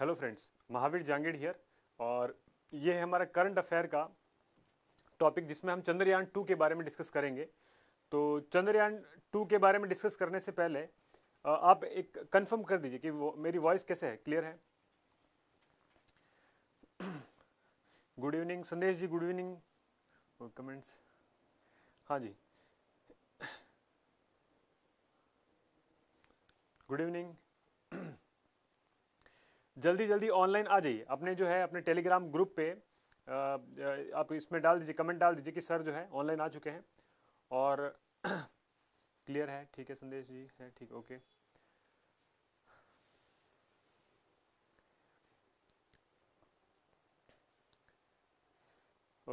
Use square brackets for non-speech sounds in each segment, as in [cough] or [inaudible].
Hello friends Mahavir Jangid here और ये है हमारा करंट अफेयर का टॉपिक जिसमें हम चंद्रयान टू के बारे में डिस्कस करेंगे तो चंद्रयान टू के बारे में डिस्कस करने से पहले आप एक कंफर्म कर दीजिए कि वो मेरी वॉइस कैसे है क्लियर है गुड इवनिंग संदेश जी गुड इवनिंग कमेंट्स हाँ जी गुड इवनिंग जल्दी जल्दी ऑनलाइन आ जाइए अपने जो है अपने टेलीग्राम ग्रुप पे आप इसमें डाल दीजिए कमेंट डाल दीजिए कि सर जो है ऑनलाइन आ चुके हैं और क्लियर [clears throat] है ठीक है संदेश जी है ठीक ओके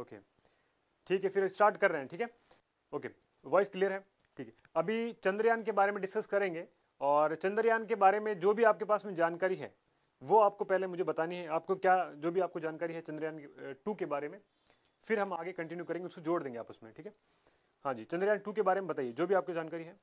ओके ठीक है फिर स्टार्ट कर रहे हैं ठीक है ओके वॉइस क्लियर है ठीक है अभी चंद्रयान के बारे में डिस्कस करेंगे और चंद्रयान के बारे में जो भी आपके पास में जानकारी है वो आपको पहले मुझे बतानी है आपको क्या जो भी आपको जानकारी है चंद्रयान टू के बारे में फिर हम आगे कंटिन्यू करेंगे उसको जोड़ देंगे आप उसमें ठीक है हाँ जी चंद्रयान टू के बारे में बताइए जो भी आपको जानकारी है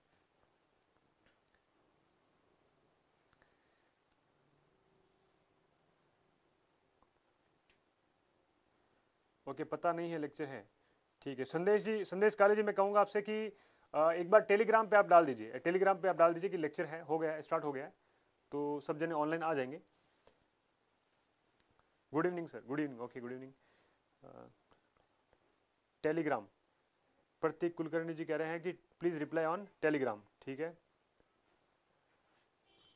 ओके पता नहीं है लेक्चर है ठीक है संदेश जी संदेश काले जी मैं कहूँगा आपसे कि एक बार टेलीग्राम पे आप डाल दीजिए टेलीग्राम पे आप डाल दीजिए कि लेक्चर है हो गया है स्टार्ट हो गया है तो सब जने ऑनलाइन आ जाएंगे Good evening, sir. Good evening. Okay, good evening. Telegram uh, Prateek Kulkarni ji कह रहे हैं कि प्लीज़ रिप्लाई ऑन टेलीग्राम ठीक है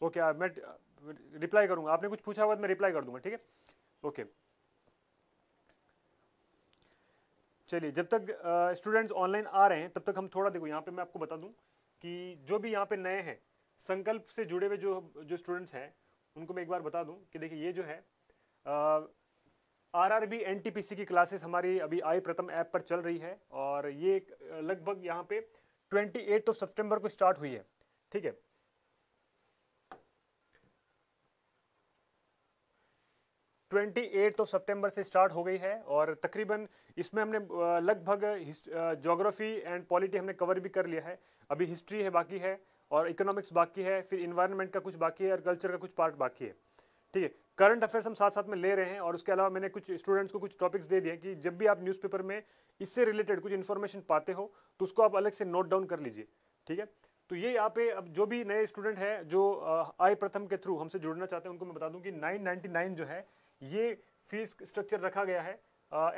ओके okay, uh, मैं रिप्लाई uh, करूंगा आपने कुछ पूछा हुआ तो मैं रिप्लाई कर दूंगा ठीक है ओके चलिए जब तक स्टूडेंट्स ऑनलाइन आ रहे हैं तब तक हम थोड़ा देखो यहाँ पे मैं आपको बता दूं कि जो भी यहाँ पे नए हैं संकल्प से जुड़े हुए जो जो स्टूडेंट्स हैं उनको मैं एक बार बता दूं कि देखिए ये जो है R R B N T P C की क्लासेस हमारी अभी आई प्रथम ऐप पर चल रही है और ये लगभग यहाँ पे ट्वेंटी एट ऑफ सेप्टेम्बर को स्टार्ट हुई है ठीक है ट्वेंटी एट ऑफ सेप्टेम्बर से स्टार्ट हो गई है और तकरीबन इसमें हमने लगभग जोग्राफ़ी एंड पॉलिटी हमने कवर भी कर लिया है अभी हिस्ट्री है बाकी है और इकोनॉमिक्स बाकी है फिर इन्वायरमेंट का कुछ बाकी है और कल्चर का कुछ पार्ट बाकी है ठीक है करंट अफेयर्स हम साथ साथ में ले रहे हैं और उसके अलावा मैंने कुछ स्टूडेंट्स को कुछ टॉपिक्स दे दिए कि जब भी आप न्यूज़पेपर में इससे रिलेटेड कुछ इन्फॉर्मेशन पाते हो तो उसको आप अलग से नोट डाउन कर लीजिए ठीक है तो ये यहाँ पे अब जो भी नए स्टूडेंट हैं जो आई प्रथम के थ्रू हमसे जुड़ना चाहते हैं उनको मैं बता दूँ कि नाइन जो है ये फीस स्ट्रक्चर रखा गया है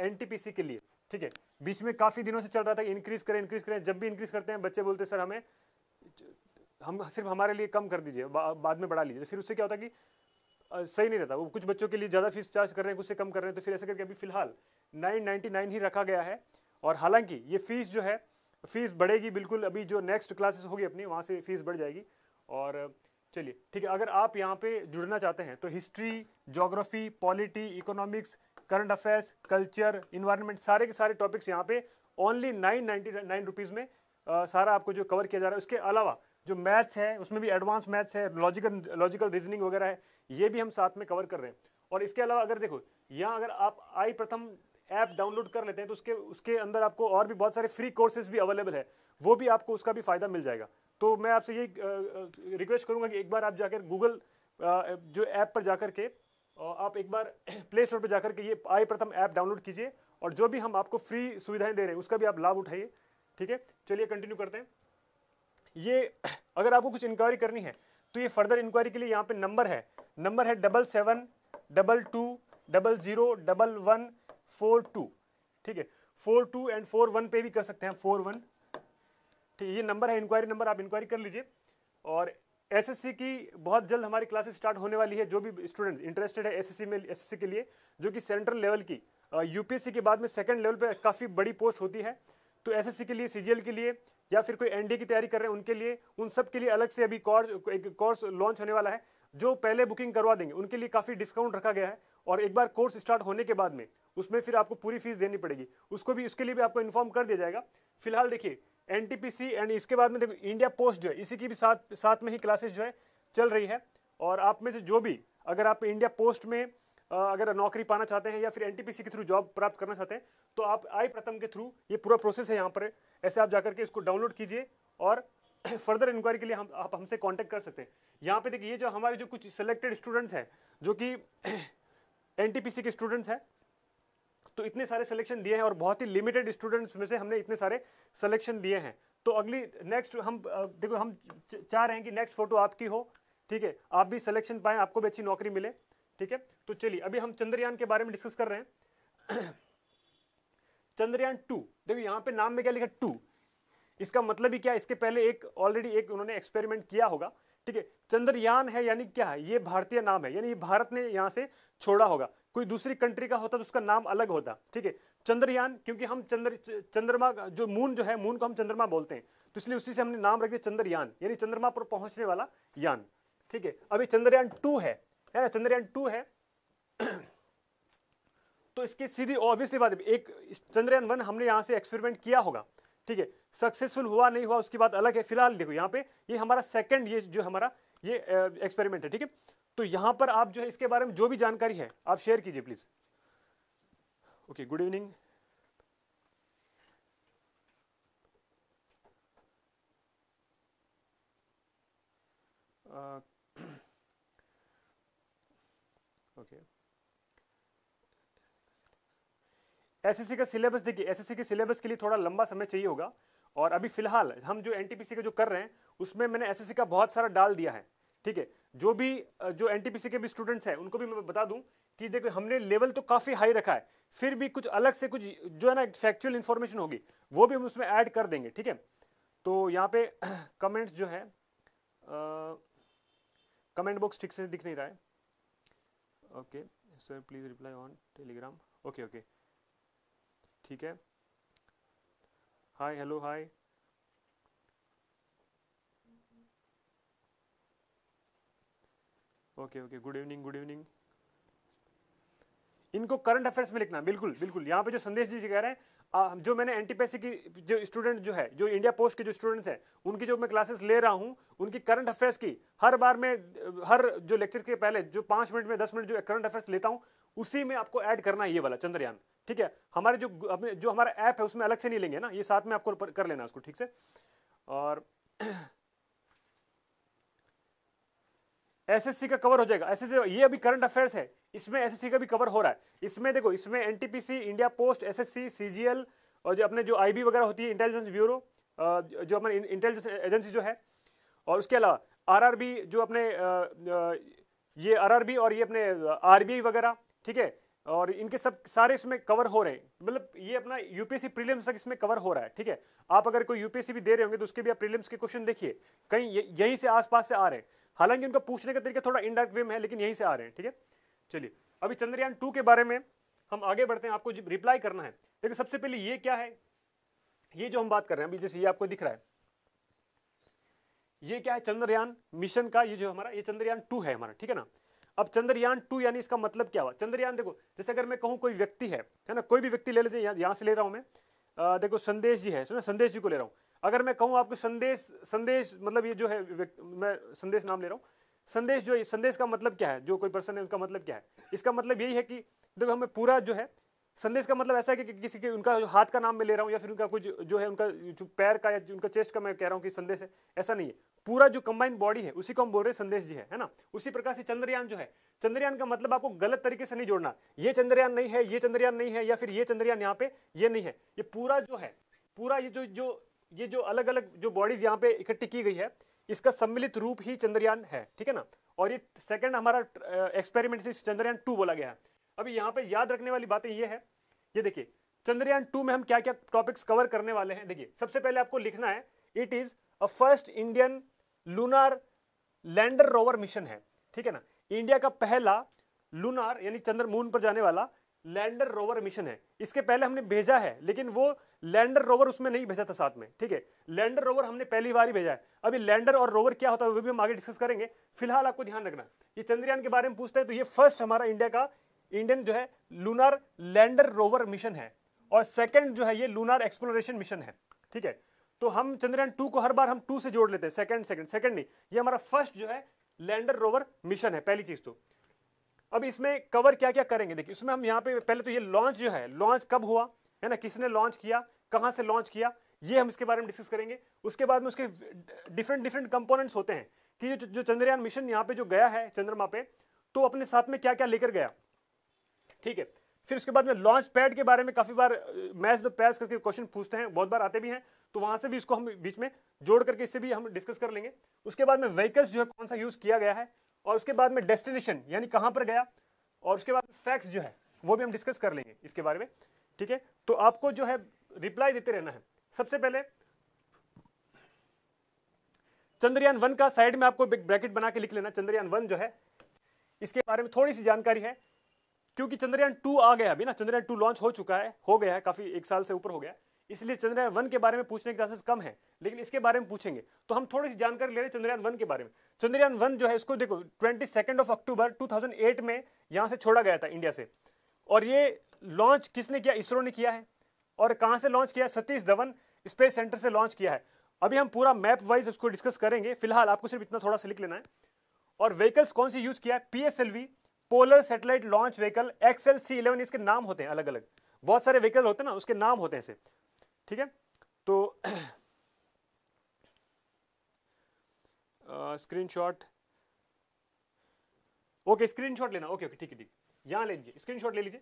एन के लिए ठीक है बीच में काफ़ी दिनों से चल रहा था इंक्रीज़ करें इंक्रीज़ करें जब भी इंक्रीज़ करते हैं बच्चे बोलते सर हमें हम सिर्फ हमारे लिए कम कर दीजिए बाद में बढ़ा लीजिए तो फिर उससे क्या होता है कि सही नहीं रहता वो कुछ बच्चों के लिए ज़्यादा फीस चार्ज कर रहे हैं कुछ से कम कर रहे हैं तो फिर ऐसा करके अभी फिलहाल नाइन ही रखा गया है और हालांकि ये फीस जो है फीस बढ़ेगी बिल्कुल अभी जो नेक्स्ट क्लासेस होगी अपनी वहाँ से फीस बढ़ जाएगी और चलिए ठीक है अगर आप यहाँ पे जुड़ना चाहते हैं तो history geography polity economics current affairs culture environment सारे के सारे टॉपिक्स यहाँ पे only nine ninety nine rupees में आ, सारा आपको जो कवर किया जा रहा है उसके अलावा जो मैथ्स है उसमें भी एडवांस मैथ्स है लॉजिकल लॉजिकल रीजनिंग वगैरह है ये भी हम साथ में कवर कर रहे हैं और इसके अलावा अगर देखो यहाँ अगर आप आई प्रथम ऐप डाउनलोड कर लेते हैं तो उसके उसके अंदर आपको और भी बहुत सारे फ्री कोर्सेज भी अवेलेबल है वो भी आपको उसका भी फ़ायदा मिल जाएगा तो मैं आपसे यही रिक्वेस्ट करूँगा कि एक बार आप जाकर गूगल जो ऐप पर जाकर के आप एक बार प्ले [clears throat] स्टोर पर जाकर के ये आई प्रथम ऐप डाउनलोड कीजिए और जो भी हम आपको फ्री सुविधाएं दे रहे हैं उसका भी आप लाभ उठाइए ठीक है चलिए कंटिन्यू करते हैं ये अगर आपको कुछ इंक्वायरी करनी है तो ये फर्दर इंक्वायरी के लिए यहाँ पे नंबर है नंबर है double seven double two double zero double one four two ठीक है four two and four one पे भी कर सकते हैं फोर वन ठीक है ये नंबर है इंक्वायरी नंबर आप इंक्वायरी कर लीजिए और एसएससी की बहुत जल्द हमारी क्लासेस स्टार्ट होने वाली है जो भी स्टूडेंट इंटरेस्टेड है एसएससी में एसएससी के लिए जो कि सेंट्रल लेवल की यूपीएससी के बाद में सेकंड लेवल पे काफ़ी बड़ी पोस्ट होती है तो एस के लिए सी के लिए या फिर कोई एनडी की तैयारी कर रहे हैं उनके लिए उन सब के लिए अलग से अभी कोर्स एक कोर्स लॉन्च होने वाला है जो पहले बुकिंग करवा देंगे उनके लिए काफ़ी डिस्काउंट रखा गया है और एक बार कोर्स स्टार्ट होने के बाद में उसमें फिर आपको पूरी फीस देनी पड़ेगी उसको भी उसके लिए भी आपको इन्फॉर्म कर दिया जाएगा फिलहाल देखिए एन एंड इसके बाद में देखो इंडिया पोस्ट जो है इसी की भी साथ साथ में ही क्लासेज जो है चल रही है और आप में से जो भी अगर आप इंडिया पोस्ट में अगर नौकरी पाना चाहते हैं या फिर एन के थ्रू जॉब प्राप्त करना चाहते हैं तो आप आई प्रथम के थ्रू ये पूरा प्रोसेस है यहाँ पर ऐसे आप जाकर के इसको डाउनलोड कीजिए और फर्दर [clears throat] इंक्वायरी के लिए हम आप हमसे कांटेक्ट कर सकते हैं यहाँ पे देखिए जो हमारे जो कुछ सिलेक्टेड स्टूडेंट्स हैं जो कि एन [clears throat] के स्टूडेंट्स हैं तो इतने सारे सिलेक्शन दिए हैं और बहुत ही लिमिटेड स्टूडेंट्स में से हमने इतने सारे सिलेक्शन दिए हैं तो अगली नेक्स्ट हम देखो हम चाह रहे हैं कि नेक्स्ट फोटो आपकी हो ठीक है आप भी सिलेक्शन पाएँ आपको भी अच्छी नौकरी मिले ठीक है तो चलिए अभी हम चंद्रयान के बारे में डिस्कस कर रहे हैं [clears throat] चंद्रयान टू देखो यहां पे नाम में क्या लिखा टू इसका मतलब ही क्या इसके पहले एक ऑलरेडी एक उन्होंने एक्सपेरिमेंट किया होगा ठीक है चंद्रयान है यानी क्या है ये भारतीय नाम है यानी भारत ने यहां से छोड़ा होगा कोई दूसरी कंट्री का होता तो उसका नाम अलग होता ठीक है चंद्रयान क्योंकि हम चंद्र चंद्रमा जो मून जो है मून को हम चंद्रमा बोलते हैं तो इसलिए उसी से हमने नाम रख दिया चंद्रयान यानी चंद्रमा पर पहुंचने वाला यान ठीक है अभी चंद्रयान टू है ना चंद्रयान टू है तो इसकी सीधी ऑब्वियसली बात एक चंद्रयान वन हमने यहाँ से एक्सपेरिमेंट किया होगा ठीक है सक्सेसफुल हुआ नहीं हुआ उसकी बात अलग है फिलहाल देखो यहाँ पे ये हमारा सेकंड ये जो हमारा ये एक्सपेरिमेंट है ठीक है तो यहाँ पर आप जो है इसके बारे में जो भी जानकारी है आप शेयर कीजिए please okay good evening okay [clears throat] SSC का सिलेबस देखिए एसएससी के सिलेबस के लिए थोड़ा लंबा समय चाहिए होगा और अभी फिलहाल हम जो एनटीपीसी का जो कर रहे हैं उसमें मैंने एसएससी का बहुत सारा डाल दिया है ठीक है जो भी जो एनटीपीसी के भी स्टूडेंट्स हैं उनको भी मैं बता दूं कि देखो हमने लेवल तो काफ़ी हाई रखा है फिर भी कुछ अलग से कुछ जो है ना फैक्चुअल इन्फॉर्मेशन होगी वो भी हम उसमें ऐड कर देंगे ठीक है तो यहाँ पे कमेंट्स [clears throat] जो है कमेंट बॉक्स ठीक से दिख नहीं रहा है okay sir please reply on Telegram okay okay ठीक है hi hello hi okay okay good evening good evening इनको करंट अफेयर्स में लिखना बिल्कुल बिल्कुल यहाँ पे जो संदेश जी कह रहे हैं जो मैंने एनटीपीएससी की जो स्टूडेंट जो है जो इंडिया पोस्ट के जो स्टूडेंट्स हैं उनकी जो मैं क्लासेस ले रहा हूँ उनकी करंट अफेयर्स की हर बार में हर जो लेक्चर के पहले जो पाँच मिनट में दस मिनट जो करंट अफेयर्स लेता हूँ उसी में आपको ऐड करना है ये वाला चंद्रयान ठीक है हमारे जो अपने जो हमारा ऐप है उसमें अलग से नहीं लेंगे ना ये साथ में आपको कर लेना उसको ठीक से और एसएससी का कवर हो जाएगा एसएससी ये अभी करंट अफेयर्स है इसमें एसएससी का भी कवर हो रहा है इसमें देखो इसमें NTPC India post SSC CGL और जो अपने जो आईबी वगैरह होती है इंटेलिजेंस ब्यूरो जो अपने इंटेलिजेंस एजेंसी जो है और उसके अलावा आरआरबी जो अपने ये आरआरबी और ये अपने आरबीआई वगैरह ठीक है और इनके सब सारे इसमें कवर हो रहे हैं मतलब ये अपना यूपीएससी प्रीलिम्स तक इसमें कवर हो रहा है ठीक है आप अगर कोई यूपीएससी भी दे रहे होंगे तो उसके भी आप प्रीलिम्स के क्वेश्चन देखिए कहीं यहीं से आसपास से आ रहे हैं हालांकि उनका पूछने का तरीका थोड़ा इनडायरेक्ट वे में है लेकिन यहीं से आ रहे हैं ठीक है चलिए अभी चंद्रयान टू के बारे में हम आगे बढ़ते हैं आपको रिप्लाई करना है देखिए सबसे पहले ये क्या है ये जो हम बात कर रहे हैं अभी जैसे ये आपको दिख रहा है ये क्या है चंद्रयान मिशन का ये जो हमारा ये चंद्रयान टू है हमारा ठीक है ना अब चंद्रयान टू यानी इसका मतलब क्या हुआ चंद्रयान देखो जैसे अगर मैं कहूँ कोई व्यक्ति है है ना कोई भी व्यक्ति ले लीजिए यहाँ यहाँ से ले रहा हूँ मैं आ, देखो संदेश जी है संदेश जी को ले रहा हूँ अगर मैं कहूँ आपको संदेश संदेश मतलब ये जो है मैं संदेश नाम ले रहा हूँ संदेश जो है संदेश का मतलब क्या है जो कोई पर्सन है उसका मतलब क्या है इसका मतलब यही है कि देखो हमें पूरा जो है संदेश का मतलब ऐसा है कि, कि किसी के उनका जो हाथ का नाम मैं ले रहा हूँ या फिर उनका कुछ जो है उनका जो पैर का या उनका चेस्ट का मैं कह रहा हूँ कि संदेश है ऐसा नहीं है पूरा जो कंबाइंड बॉडी है उसी को हम बोल रहे हैं संदेश जी है है ना उसी प्रकार से चंद्रयान जो है चंद्रयान का मतलब आपको गलत तरीके से नहीं जोड़ना ये चंद्रयान नहीं है ये चंद्रयान नहीं है या फिर ये चंद्रयान यहाँ पे ये नहीं है ये पूरा जो है पूरा ये जो जो ये जो अलग अलग जो बॉडीज यहाँ पे इकट्ठी की गई है इसका सम्मिलित रूप ही चंद्रयान है ठीक है ना और ये सेकेंड हमारा एक्सपेरिमेंट से चंद्रयान टू बोला गया है अभी यहाँ पे याद रखने वाली बातें ये है ये देखिए चंद्रयान टू में हम क्या क्या टॉपिक्स कवर करने वाले हैं देखिए सबसे पहले आपको लिखना है it is a first Indian lunar lander rover mission है ठीक है ना इंडिया का पहला लूनार यानी चंद्र मून पर जाने वाला लैंडर रोवर मिशन है इसके पहले हमने भेजा है लेकिन वो लैंडर रोवर उसमें नहीं भेजा था साथ में ठीक है लैंडर रोवर हमने पहली बार ही भेजा है अभी लैंडर और रोवर क्या होता है वो भी हम आगे डिस्कस करेंगे फिलहाल आपको ध्यान रखना ये चंद्रयान के बारे में पूछते हैं तो ये फर्स्ट हमारा इंडिया का इंडियन जो है लूनार लैंडर रोवर मिशन है और सेकेंड जो है ये लूनार एक्सप्लोरेशन मिशन है ठीक है तो हम चंद्रयान टू को हर बार हम टू से जोड़ लेते हैं सेकंड सेकंड सेकंड नहीं ये हमारा फर्स्ट जो है लैंडर रोवर मिशन है पहली चीज़ तो अब इसमें कवर क्या क्या करेंगे देखिए इसमें हम यहाँ पे पहले तो ये लॉन्च जो है लॉन्च कब हुआ है ना किसने लॉन्च किया कहाँ से लॉन्च किया ये हम इसके बारे में डिस्कस करेंगे उसके बाद में उसके डिफरेंट डिफरेंट कंपोनेंट्स होते हैं कि जो जो चंद्रयान मिशन यहाँ पे जो गया है चंद्रमा पे तो अपने साथ में क्या क्या लेकर गया ठीक है फिर उसके बाद में लॉन्च पैड के बारे में काफ़ी बार मैच द पैस करके क्वेश्चन पूछते हैं बहुत बार आते भी हैं तो वहां से भी इसको हम बीच में जोड़ करके इससे भी हम डिस्कस कर लेंगे उसके बाद में व्हीकल्स जो है कौन सा यूज किया गया है और उसके बाद में डेस्टिनेशन यानी कहां पर गया और उसके बाद फैक्ट्स जो है वो भी हम डिस्कस कर लेंगे इसके बारे में ठीक है तो आपको जो है रिप्लाई देते रहना है सबसे पहले चंद्रयान वन का साइड में आपको ब्रैकेट बना के लिख लेना चंद्रयान वन जो है इसके बारे में थोड़ी सी जानकारी है क्योंकि चंद्रयान टू आ गया अभी ना चंद्रयान टू लॉन्च हो चुका है हो गया है काफी एक साल से ऊपर हो गया है इसलिए चंद्रयान वन के बारे में पूछने के चांसेस कम है लेकिन इसके बारे में पूछेंगे तो हम थोड़ी सी जानकारी ले रहे हैं चंद्रयान वन के बारे में चंद्रयान वन जो है इसको देखो ट्वेंटी सेकेंड ऑफ अक्टूबर 2008 में यहाँ से छोड़ा गया था इंडिया से और ये लॉन्च किसने किया इसरो ने किया है और कहाँ से लॉन्च किया सतीश धवन स्पेस सेंटर से लॉन्च किया है अभी हम पूरा मैप वाइज इसको डिस्कस करेंगे फिलहाल आपको सिर्फ इतना थोड़ा सा लिख लेना है और व्हीकल्स कौन सी यूज किया है P polar satellite launch vehicle XL C eleven इसके नाम होते हैं अलग अलग बहुत सारे व्हीकल होते हैं ना उसके नाम होते हैं ठीक है तो स्क्रीनशॉट ओके स्क्रीनशॉट लेना ओके ओके ठीक है ठीक यहां ले लीजिए स्क्रीनशॉट ले लीजिए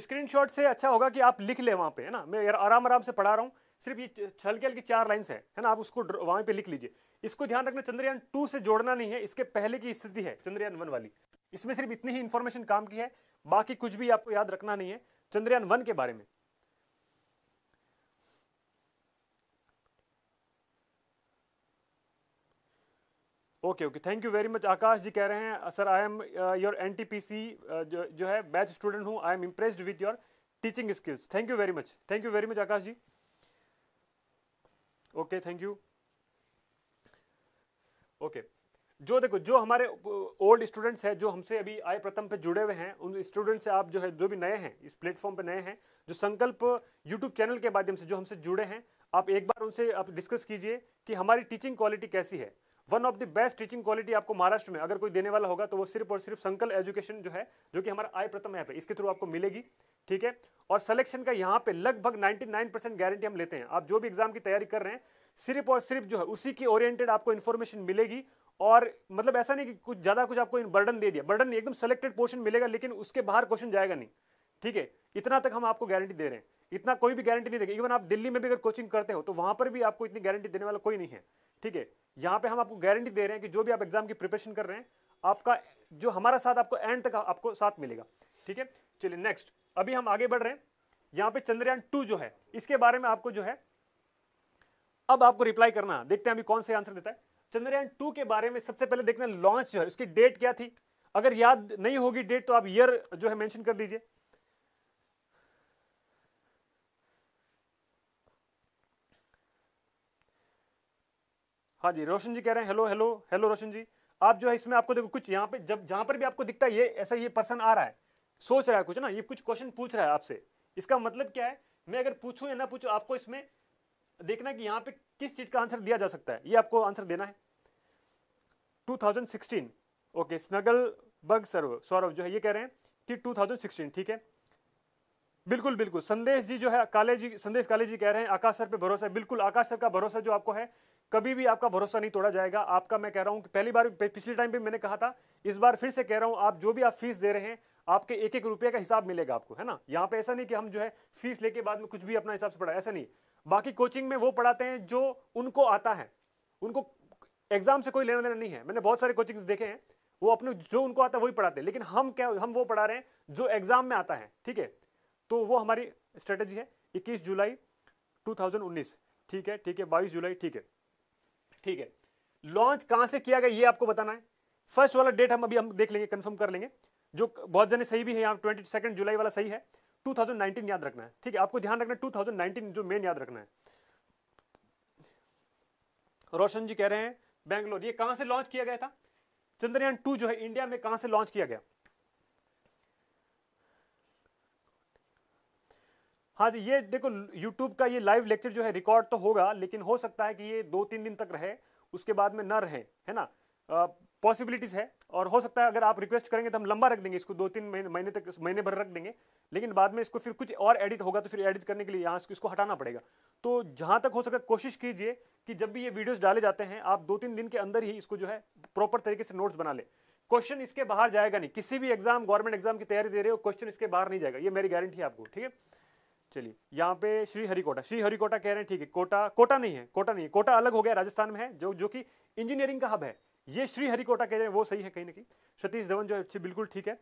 स्क्रीनशॉट से अच्छा होगा कि आप लिख ले वहां पे है ना मैं यार आराम आराम से पढ़ा रहा हूं सिर्फ ये छलके हल्की चार लाइन्स है है ना आप उसको वहां पे लिख लीजिए इसको ध्यान रखना चंद्रयान टू से जोड़ना नहीं है इसके पहले की स्थिति है चंद्रयान वन वाली इसमें सिर्फ इतनी ही इन्फॉर्मेशन काम की है बाकी कुछ भी आपको याद रखना नहीं है चंद्रयान वन के बारे में okay okay thank you very much Akash ji कह रहे हैं sir I am your N T P C जो है बैच स्टूडेंट हूं I am impressed with your teaching skills thank you very much thank you very much Akash ji okay thank you okay जो देखो जो हमारे ओल्ड स्टूडेंट्स हैं जो हमसे अभी आए प्रथम पे जुड़े हुए हैं उन स्टूडेंट से आप जो है जो भी नए हैं इस प्लेटफॉर्म पे नए हैं जो संकल्प यूट्यूब चैनल के माध्यम से जो हमसे जुड़े हैं आप एक बार उनसे आप डिस्कस कीजिए कि हमारी टीचिंग क्वालिटी कैसी है one of the best teaching quality आपको महाराष्ट्र में अगर कोई देने वाला होगा तो वो सिर्फ और सिर्फ संकल्प एजुकेशन जो है जो कि हमारा आय प्रथम ऐप है इसके थ्रू आपको मिलेगी ठीक है और सिलेक्शन का यहाँ पे लगभग 99 परसेंट गारंटी हम लेते हैं आप जो भी एग्जाम की तैयारी कर रहे हैं सिर्फ और सिर्फ जो है उसी की ओरिएंटेड आपको इन्फॉर्मेशन मिलेगी और मतलब ऐसा नहीं कि कुछ ज़्यादा कुछ आपको बर्डन दे दिया बर्डन एकदम सेलेक्टेड पोर्शन मिलेगा लेकिन उसके बाहर क्वेश्चन जाएगा नहीं ठीक है इतना तक हम आपको गारंटी दे रहे हैं इतना कोई भी गारंटी नहीं देगा इवन आप दिल्ली में भी अगर कोचिंग करते हो तो वहां पर भी आपको इतनी गारंटी देने वाला कोई नहीं है ठीक है यहाँ पे हम आपको गारंटी दे रहे हैं कि जो भी आप एग्जाम की प्रिपरेशन कर रहे हैं आपका जो हमारा साथ आपको एंड तक आपको साथ मिलेगा ठीक है चलिए नेक्स्ट अभी हम आगे बढ़ रहे हैं यहाँ पे चंद्रयान टू जो है इसके बारे में आपको जो है अब आपको रिप्लाई करना देखते हैं अभी कौन से आंसर देता है चंद्रयान टू के बारे में सबसे पहले देखना लॉन्च जो है उसकी डेट क्या थी अगर याद नहीं होगी डेट तो आप ईयर जो है मेंशन कर दीजिए हाँ जी रोशन जी कह रहे हैं hello hello hello Roshan ji आप जो है इसमें आपको देखो कुछ यहाँ पे जब जहां पर भी आपको दिखता है ये ऐसा ये पर्सन आ रहा है सोच रहा है कुछ ना ये कुछ क्वेश्चन पूछ रहा है आपसे इसका मतलब क्या है मैं अगर पूछूं या ना पूछूं आपको इसमें देखना कि यहाँ पे किस चीज़ का आंसर दिया जा सकता है ये आपको आंसर देना है 2016 ओके स्नगल बग सर्व सौरभ जो है ये कह रहे हैं कि 2016 ठीक है बिल्कुल बिल्कुल संदेश जी जो है काले जी संदेश काले जी कह रहे हैं आकाश सर पे भरोसा है बिल्कुल आकाश सर का भरोसा जो आपको है कभी भी आपका भरोसा नहीं तोड़ा जाएगा आपका मैं कह रहा हूँ पहली बार पिछले टाइम भी मैंने कहा था इस बार फिर से कह रहा हूँ आप जो भी आप फीस दे रहे हैं आपके एक एक रुपये का हिसाब मिलेगा आपको है ना यहाँ पे ऐसा नहीं कि हम जो है फीस लेके बाद में कुछ भी अपना हिसाब से पढ़ा ऐसा नहीं बाकी कोचिंग में वो पढ़ाते हैं जो उनको आता है उनको एग्जाम से कोई लेना देना नहीं है मैंने बहुत सारे कोचिंग्स देखे हैं वो अपने जो उनको आता है वही पढ़ाते हैं लेकिन हम क्या हम वो पढ़ा रहे हैं जो एग्जाम में आता है ठीक है तो वो हमारी स्ट्रेटेजी है इक्कीस जुलाई 2019 ठीक है ठीक है बाईस जुलाई ठीक है ठीक है लॉन्च कहाँ से किया गया ये आपको बताना है फर्स्ट वाला डेट हम अभी हम देख लेंगे कन्फर्म कर लेंगे जो बहुत जने सही भी है यहाँ ट्वेंटी सेकेंड जुलाई वाला सही है 2019 याद रखना है ठीक है आपको ध्यान रखना है 2019 जो मेन याद रखना है रोशन जी कह रहे हैं बेंगलोर ये कहां से लॉन्च किया गया था चंद्रयान टू जो है इंडिया में कहां से लॉन्च किया गया हाँ जी ये देखो यूट्यूब का ये लाइव लेक्चर जो है रिकॉर्ड तो होगा लेकिन हो सकता है कि ये दो तीन दिन तक रहे उसके बाद में न रहे है ना पॉसिबिलिटीज़ है और हो सकता है अगर आप रिक्वेस्ट करेंगे तो हम लंबा रख देंगे इसको दो तीन महीने महीने तक महीने भर रख देंगे लेकिन बाद में इसको फिर कुछ और एडिट होगा तो फिर एडिट करने के लिए यहाँ इसको हटाना पड़ेगा तो जहाँ तक हो सके कोशिश कीजिए कि जब भी ये वीडियोज़ डाले जाते हैं आप दो तीन दिन के अंदर ही इसको जो है प्रॉपर तरीके से नोट्स बना ले क्वेश्चन इसके बाहर जाएगा नहीं किसी भी एग्जाम गवर्नमेंट एग्जाम की तैयारी दे रहे हो क्वेश्चन इसके बाहर नहीं जाएगा ये मेरी गारंटी है आपको ठीक है चलिए यहाँ पे श्री हरिकोटा श्री हरिकोटा कह रहे हैं ठीक है कोटा कोटा नहीं है कोटा नहीं है कोटा अलग हो गया राजस्थान में है जो जो कि इंजीनियरिंग का हब है ये श्री हरिकोटा कह रहे हैं वो सही है कहीं ना कहीं सतीश धवन जो है बिल्कुल ठीक है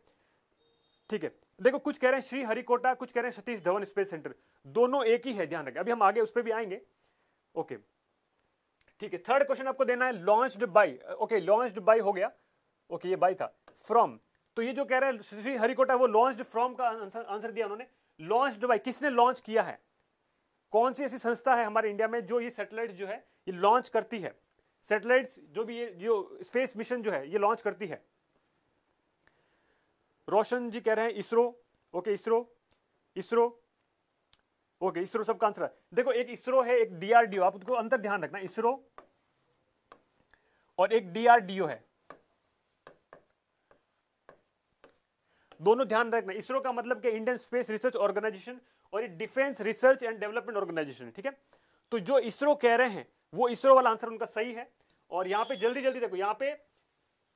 ठीक है देखो कुछ कह रहे हैं श्री हरिकोटा कुछ कह रहे हैं सतीश धवन स्पेस सेंटर दोनों एक ही है ध्यान रखें अभी हम आगे उस पर भी आएंगे ओके ठीक है थर्ड क्वेश्चन आपको देना है launched by okay launched by हो गया ओके ये बाई था फ्रॉम तो ये जो कह रहे हैं श्री हरिकोटा वो लॉन्च्ड फ्रॉम का आंसर दिया उन्होंने लॉन्च्ड बाई किसने लॉन्च किया है कौन सी ऐसी संस्था है हमारे इंडिया में जो ये सैटेलाइट जो है ये लॉन्च करती है सैटेलाइट जो भी ये जो स्पेस मिशन जो है ये लॉन्च करती है रोशन जी कह रहे हैं इसरो ओके इसरो इसरो ओके इसरो सबका आंसर है देखो एक इसरो है एक डीआरडीओ आप उसको अंतर ध्यान रखना इसरो और एक डीआरडीओ है दोनों ध्यान रखना इसरो का मतलब क्या इंडियन स्पेस रिसर्च ऑर्गेनाइजेशन और defence research and development organisation ठीक है तो जो इसरो कह रहे हैं वो इसरो वाला आंसर उनका सही है और यहाँ पे जल्दी जल्दी देखो यहाँ पे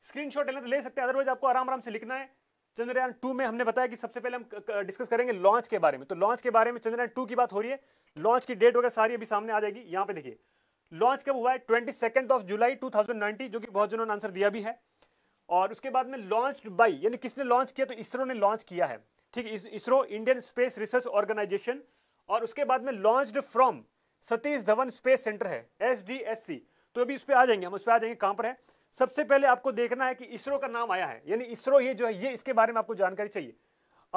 स्क्रीनशॉट लेना तो ले सकते हैं अदरवाइज आपको आराम आराम से लिखना है चंद्रयान टू में हमने बताया कि सबसे पहले हम डिस्कस करेंगे लॉन्च के बारे में तो लॉन्च के बारे में चंद्रयान टू की बात हो रही है लॉन्च की डेट वगैरह सारी अभी सामने आ जाएगी यहाँ पे देखिए लॉन्च कब हुआ है twenty second of July two thousand nineteen जो कि बहुत जनों ने आंसर दिया भी है और उसके बाद में लॉन्च बाई यानी किसने लॉन्च किया तो इसरो ने लॉन्च किया है ठीक है ISRO Indian space research organisation और उसके बाद में launched from Satish Dhawan space centre है एस डी एस सी तो अभी उस पर आ जाएंगे हम उस पर आ जाएंगे कहां पर है सबसे पहले आपको देखना है कि इसरो का नाम आया है यानी इसरो ये जो है ये इसके बारे में आपको जानकारी चाहिए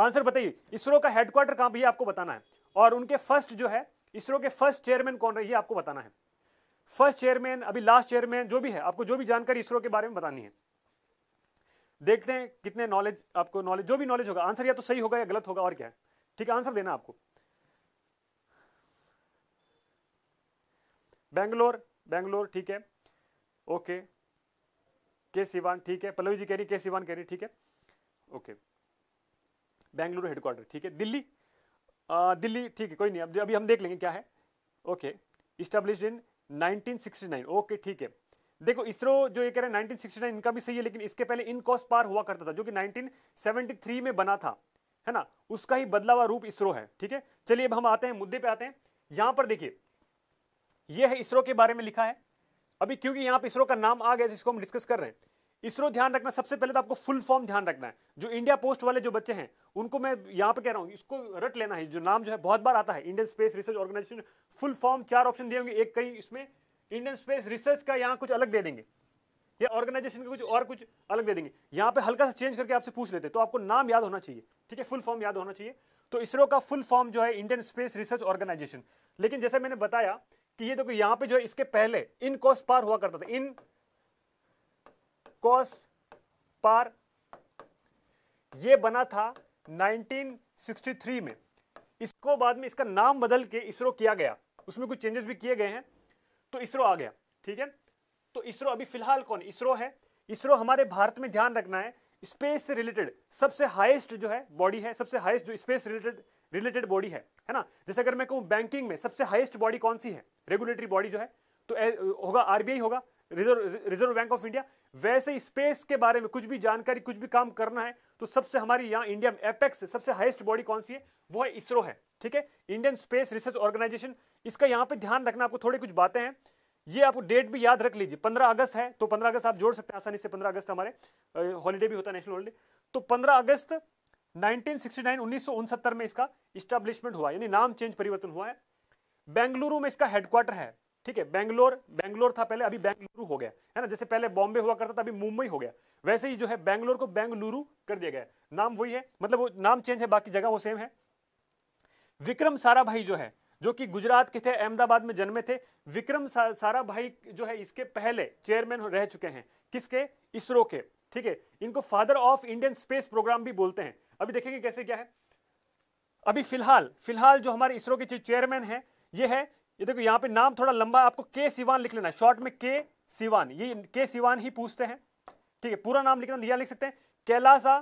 आंसर बताइए इसरो का हेडक्वार्टर कहां पर यह आपको बताना है और उनके फर्स्ट जो है इसरो के फर्स्ट चेयरमैन कौन रहे है आपको बताना है फर्स्ट चेयरमैन अभी लास्ट चेयरमैन जो भी है आपको जो भी जानकारी इसरो के बारे में बतानी है देखते हैं कितने नॉलेज आपको नॉलेज जो भी नॉलेज होगा आंसर या तो सही होगा या गलत होगा और क्या है ठीक है आंसर देना आपको बेंगलोर बेंगलोर ठीक है ओके के सिवान ठीक है पल्लवी जी कह रही के सिवान कह रही ठीक है ओके बैंगलोर हेडक्वार्टर ठीक है दिल्ली आ, दिल्ली ठीक है कोई नहीं अब अभी हम देख लेंगे क्या है ओके इस्टेब्लिश इन 1969 ओके ठीक है देखो इसरो जो ये कह रहे हैं 1969 इनका भी सही है लेकिन इसके पहले इन कॉस्ट पार हुआ करता था जो कि 1973 में बना था है ना उसका ही बदला हुआ रूप इसरो है ठीक है चलिए अब हम आते हैं मुद्दे पे आते हैं यहां पर देखिए यह है इसरो के बारे में लिखा है अभी क्योंकि यहाँ पे इसरो का नाम आ गया जिसको हम डिस्कस कर रहे हैं इसरो ध्यान रखना सबसे पहले तो आपको फुल फॉर्म ध्यान रखना है जो इंडिया पोस्ट वाले जो बच्चे हैं उनको मैं यहाँ पे कह रहा हूँ इसको रट लेना है जो नाम जो है बहुत बार आता है Indian space research organisation full form चार ऑप्शन दिए होंगे एक कहीं इसमें इंडियन स्पेस रिसर्च का यहाँ कुछ अलग दे देंगे या ऑर्गेनाइजेशन का कुछ और कुछ अलग दे देंगे यहाँ पे हल्का सा चेंज करके आपसे पूछ लेते तो आपको नाम याद होना चाहिए ठीक है फुल फॉर्म याद होना चाहिए तो इसरो का फुल फॉर्म जो है इंडियन स्पेस रिसर्च ऑर्गेनाइजेशन लेकिन जैसे मैंने बताया कि ये देखो यहां पे जो है इसके पहले इन कॉस पार हुआ करता था इन कॉस पार ये बना था 1963 में इसको बाद में इसका नाम बदल के इसरो किया गया उसमें कुछ चेंजेस भी किए गए हैं तो इसरो आ गया ठीक है तो इसरो अभी फिलहाल कौन इसरो है इसरो हमारे भारत में ध्यान रखना है स्पेस से रिलेटेड सबसे हाईएस्ट जो है बॉडी है सबसे हाईएस्ट जो स्पेस रिलेटेड रिलेटेड बॉडी है है ना जैसे अगर मैं कहूँ बैंकिंग में सबसे हाईएस्ट बॉडी कौन सी है रेगुलेटरी बॉडी जो है तो ए, होगा आरबीआई होगा reserve reserve bank of India वैसे ही स्पेस के बारे में कुछ भी जानकारी कुछ भी काम करना है तो सबसे हमारी यहाँ इंडिया में एपेक्स सबसे हाइस्ट बॉडी कौन सी है वो है इसरो है ठीक है इंडियन स्पेस रिसर्च ऑर्गेनाइजेशन इसका यहाँ पे ध्यान रखना आपको थोड़ी कुछ बातें हैं ये आप डेट भी याद रख लीजिए पंद्रह अगस्त है तो पंद्रह अगस्त आप जोड़ सकते हैं आसानी से पंद्रह अगस्त हमारे हॉलीडे भी होता है नेशनल हॉलीडे तो पंद्रह अगस्त 1969 1969 में इसका इस्टेब्लिशमेंट हुआ यानी नाम चेंज परिवर्तन हुआ है बेंगलुरु में इसका हेडक्वार्टर है ठीक है बेंगलोर बेंगलोर था पहले अभी बेंगलुरु हो गया है ना जैसे पहले बॉम्बे हुआ करता था अभी मुंबई हो गया वैसे ही जो है बेंगलोर को बेंगलुरु कर दिया गया नाम वही है मतलब वो नाम चेंज है बाकी जगह वो सेम है विक्रम साराभाई जो है जो कि गुजरात के थे अहमदाबाद में जन्मे थे विक्रम सारा भाई जो है इसके पहले चेयरमैन रह चुके हैं किसके इसरो के ठीक है इनको father of Indian space programme भी बोलते हैं अभी देखेंगे कैसे क्या है अभी फिलहाल फिलहाल जो हमारे इसरो के चेयरमैन है ये है ये देखो यहाँ पे नाम थोड़ा लंबा आपको के सिवान लिख लेना शॉर्ट में के सिवान ये के सिवान ही पूछते हैं ठीक है पूरा नाम लिखना दिया लिख सकते हैं कैलासा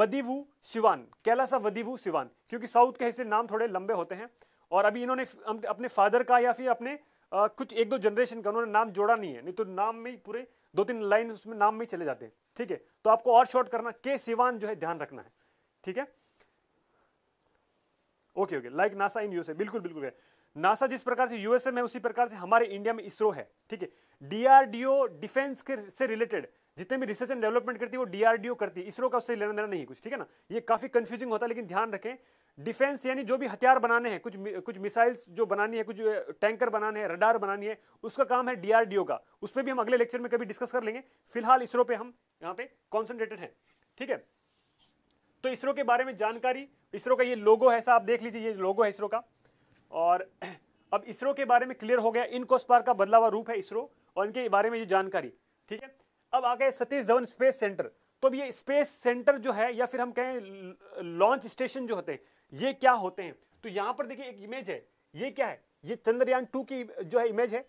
वदीवु शिवान कैलासा वदीवु शिवान क्योंकि साउथ के हिस्से नाम थोड़े लंबे होते हैं और अभी इन्होंने अपने फादर का या फिर अपने आ, कुछ एक दो जनरेशन का उन्होंने नाम जोड़ा नहीं है नहीं तो नाम में ही पूरे दो तीन लाइन उसमें नाम में ही चले जाते हैं ठीक है तो आपको और शॉर्ट करना के सिवान जो है ध्यान रखना है ठीक है okay okay like NASA in USA बिल्कुल बिल्कुल नासा जिस प्रकार से यूएसए में उसी प्रकार से हमारे इंडिया में इसरो है ठीक है डीआरडीओ डिफेंस के से रिलेटेड जितने भी रिसर्च एंड डेवलपमेंट करती है वो डीआरडीओ करती है इसरो का उससे लेना देना नहीं कुछ ठीक है ना ये काफी कंफ्यूजिंग होता है लेकिन ध्यान रखें डिफेंस यानी जो भी हथियार बनाने हैं कुछ कुछ मिसाइल्स जो बनानी है कुछ टैंकर बनाने हैं रडार बनानी है उसका काम है डीआरडीओ का उस पर भी हम अगले लेक्चर में कभी डिस्कस कर लेंगे फिलहाल इसरो पे हम यहाँ पे कॉन्सेंट्रेटेड हैं ठीक है तो इसरो के बारे में जानकारी इसरो का ये लोगो है साहब देख लीजिए ये लोगो है इसरो का और [clears throat] अब इसरो के बारे में क्लियर हो गया इनको स्पार का बदला हुआ रूप है इसरो और इनके बारे में ये जानकारी ठीक है अब आ गए सतीश धवन स्पेस सेंटर तो अब ये स्पेस सेंटर जो है या फिर हम कहें लॉन्च स्टेशन जो होते हैं ये क्या होते हैं तो यहाँ पर देखिए एक इमेज है ये क्या है ये चंद्रयान टू की जो है इमेज है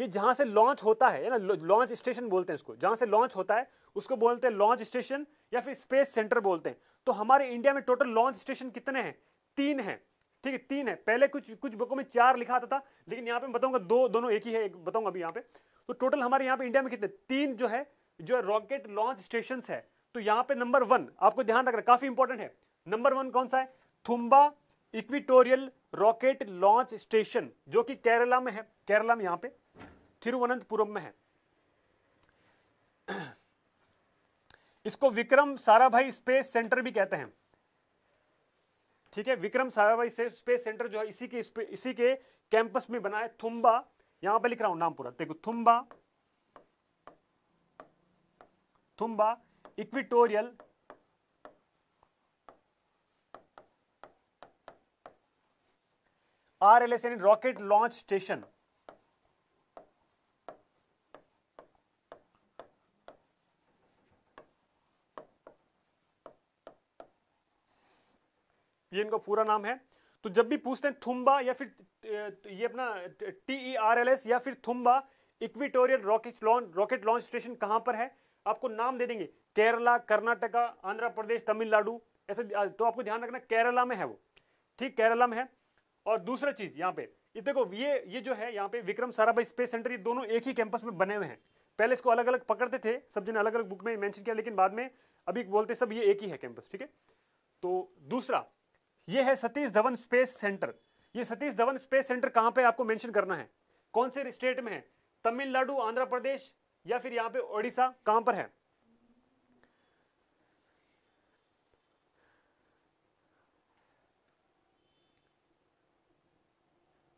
ये जहां से लॉन्च होता है ना लॉन्च स्टेशन बोलते हैं इसको जहां से लॉन्च होता है उसको बोलते हैं लॉन्च स्टेशन या फिर स्पेस सेंटर बोलते हैं तो हमारे इंडिया में टोटल लॉन्च स्टेशन कितने हैं तीन हैं ठीक है तीन है पहले कुछ कुछ बुकों में चार लिखा आता था लेकिन यहाँ पे मैं बताऊंगा दो दोनों एक ही है एक बताऊंगा अभी यहाँ पे तो टोटल हमारे यहाँ पे इंडिया में कितने तीन जो है जो है रॉकेट लॉन्च स्टेशन है तो यहाँ पे नंबर वन आपको ध्यान रखना काफी इंपॉर्टेंट है नंबर वन कौन सा है Thumba equatorial rocket launch station जो कि केरला में है केरला में यहाँ पे थिरुवनंतपुरम में है इसको विक्रम साराभाई स्पेस सेंटर भी कहते हैं ठीक है विक्रम साराभाई से स्पेस सेंटर जो है इसी के इसी के कैंपस में बना है थुम्बा यहां पर लिख रहा हूं नाम पूरा देखो Thumba Thumba equatorial R L S यानी रॉकेट लॉन्च स्टेशन ये इनका पूरा नाम है तो जब भी पूछते हैं थुम्बा या फिर ये अपना T E R L S या फिर Thumba equatorial rocket launch rocket launch station कहाँ पर है आपको नाम दे देंगे केरला कर्नाटका आंध्र प्रदेश तमिलनाडु ऐसे तो आपको ध्यान रखना केरला में है वो ठीक केरला में है और दूसरा चीज़ यहाँ पे ये देखो ये ये जो है यहाँ पे विक्रम साराभाई स्पेस सेंटर ये दोनों एक ही कैंपस में बने हुए हैं पहले इसको अलग अलग पकड़ते थे सब जिन्हें अलग अलग बुक में मैंशन किया लेकिन बाद में अभी बोलते सब ये एक ही है कैंपस ठीक है तो दूसरा ये है सतीश धवन स्पेस सेंटर ये सतीश धवन स्पेस सेंटर कहाँ पे आपको मेंशन करना है कौन से स्टेट में है तमिलनाडु आंध्र प्रदेश या फिर यहाँ पे ओडिशा कहां पर है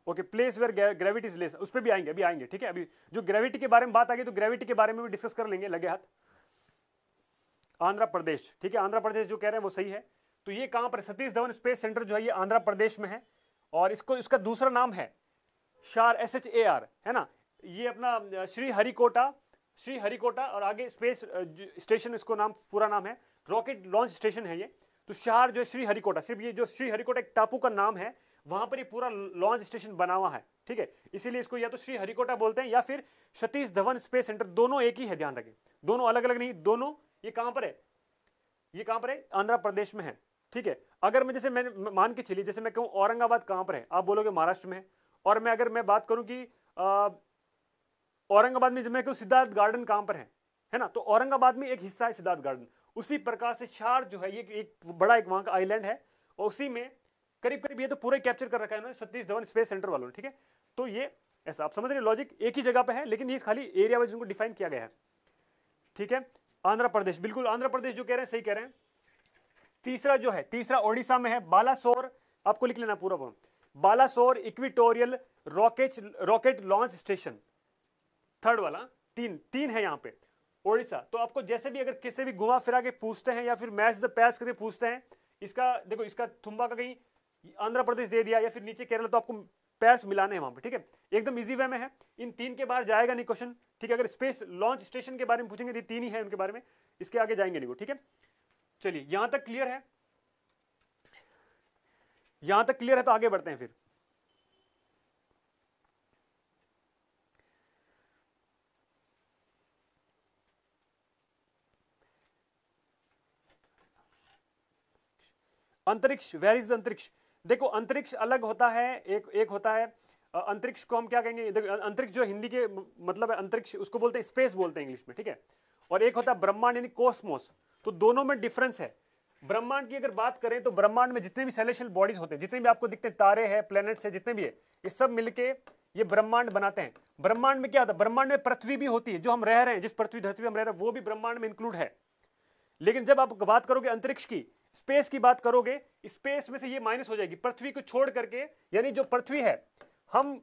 okay place where gravity is less उस पर भी आएंगे अभी आएंगे ठीक है अभी जो ग्रेविटी के बारे में बात आ गई तो ग्रेविटी के बारे में भी डिस्कस कर लेंगे लगे हाथ आंध्र प्रदेश ठीक है आंध्र प्रदेश जो कह रहे हैं वो सही है तो ये कहाँ पर सतीश धवन स्पेस सेंटर जो है ये आंध्र प्रदेश में है और इसको इसका दूसरा नाम है शार एस एच ए आर है ना ये अपना श्री हरिकोटा श्री हरिकोटा और आगे स्पेस स्टेशन इसको नाम पूरा नाम है रॉकेट लॉन्च स्टेशन है ये तो शहर जो श्री हरिकोटा सिर्फ ये जो श्री हरिकोटा एक टापू का नाम है वहां पर ये पूरा लॉन्च स्टेशन बना हुआ है ठीक है इसीलिए इसको या तो श्री हरिकोटा बोलते हैं या फिर सतीश धवन स्पेस सेंटर दोनों एक ही है ध्यान रखें दोनों अलग अलग नहीं दोनों ये कहां पर है ये कहां पर है आंध्र प्रदेश में है ठीक है अगर मैं जैसे मैंने मान के चली जैसे मैं कहूँ औरंगाबाद कहाँ पर है आप बोलोगे महाराष्ट्र में और मैं अगर मैं बात करूँ कि औरंगाबाद में जब मैं कहूँ सिद्धार्थ गार्डन कहाँ पर है है ना तो औरंगाबाद में एक हिस्सा है सिद्धार्थ गार्डन उसी प्रकार से शार जो है ये एक बड़ा एक वहाँ का आइलैंड है और उसी में करीब करीब ये तो पूरे कैप्चर कर रखा है ना सतीश धवन स्पेस सेंटर वालों ने ठीक है तो ये ऐसा आप समझ रहे लॉजिक एक ही जगह पर है लेकिन ये खाली एरिया वाइज उनको डिफाइन किया गया है ठीक है आंध्र प्रदेश बिल्कुल आंध्र प्रदेश जो कह रहे हैं सही कह रहे हैं तीसरा जो है तीसरा ओडिशा में है बालासोर आपको लिख लेना पूरा बोल Balasore equatorial rocket rocket launch station third वाला तीन तीन है यहाँ पे ओडिशा तो आपको जैसे भी अगर किसी भी घुमा फिरा के पूछते हैं या फिर मैच द पैस करके पूछते हैं इसका देखो इसका थुम्बा का कहीं आंध्र प्रदेश दे दिया या फिर नीचे केरल तो आपको पैस मिलाने हैं वहां पर ठीक है एकदम इजी वे में है इन तीन के बाहर जाएगा नहीं क्वेश्चन ठीक है अगर स्पेस लॉन्च स्टेशन के बारे में पूछेंगे तो तीन ही है उनके बारे में इसके आगे जाएंगे नहीं वो ठीक है चलिए यहां तक क्लियर है यहां तक क्लियर है तो आगे बढ़ते हैं फिर अंतरिक्ष वेर इज अंतरिक्ष देखो अंतरिक्ष अलग होता है एक एक होता है अंतरिक्ष को हम क्या कहेंगे देखो अंतरिक्ष जो हिंदी के मतलब है अंतरिक्ष उसको बोलते हैं स्पेस बोलते हैं इंग्लिश में ठीक है और एक होता है ब्रह्मांड यानी कोसमोस तो दोनों में डिफरेंस है ब्रह्मांड की अगर बात करें तो ब्रह्मांड में जितने भी सेलेशियल बॉडीज होते हैं जितने भी आपको दिखते हैं तारे हैं प्लैनेट्स हैं जितने भी है ये सब मिलके ये ब्रह्मांड बनाते हैं ब्रह्मांड में क्या होता है ब्रह्मांड में पृथ्वी भी होती है जो हम रह रहे हैं जिस पृथ्वी धरती हम रह रहे हैं वो भी ब्रह्मांड में इंक्लूड है लेकिन जब आप बात करोगे अंतरिक्ष की स्पेस की बात करोगे स्पेस में से ये माइनस हो जाएगी पृथ्वी को छोड़ करके यानी जो पृथ्वी है हम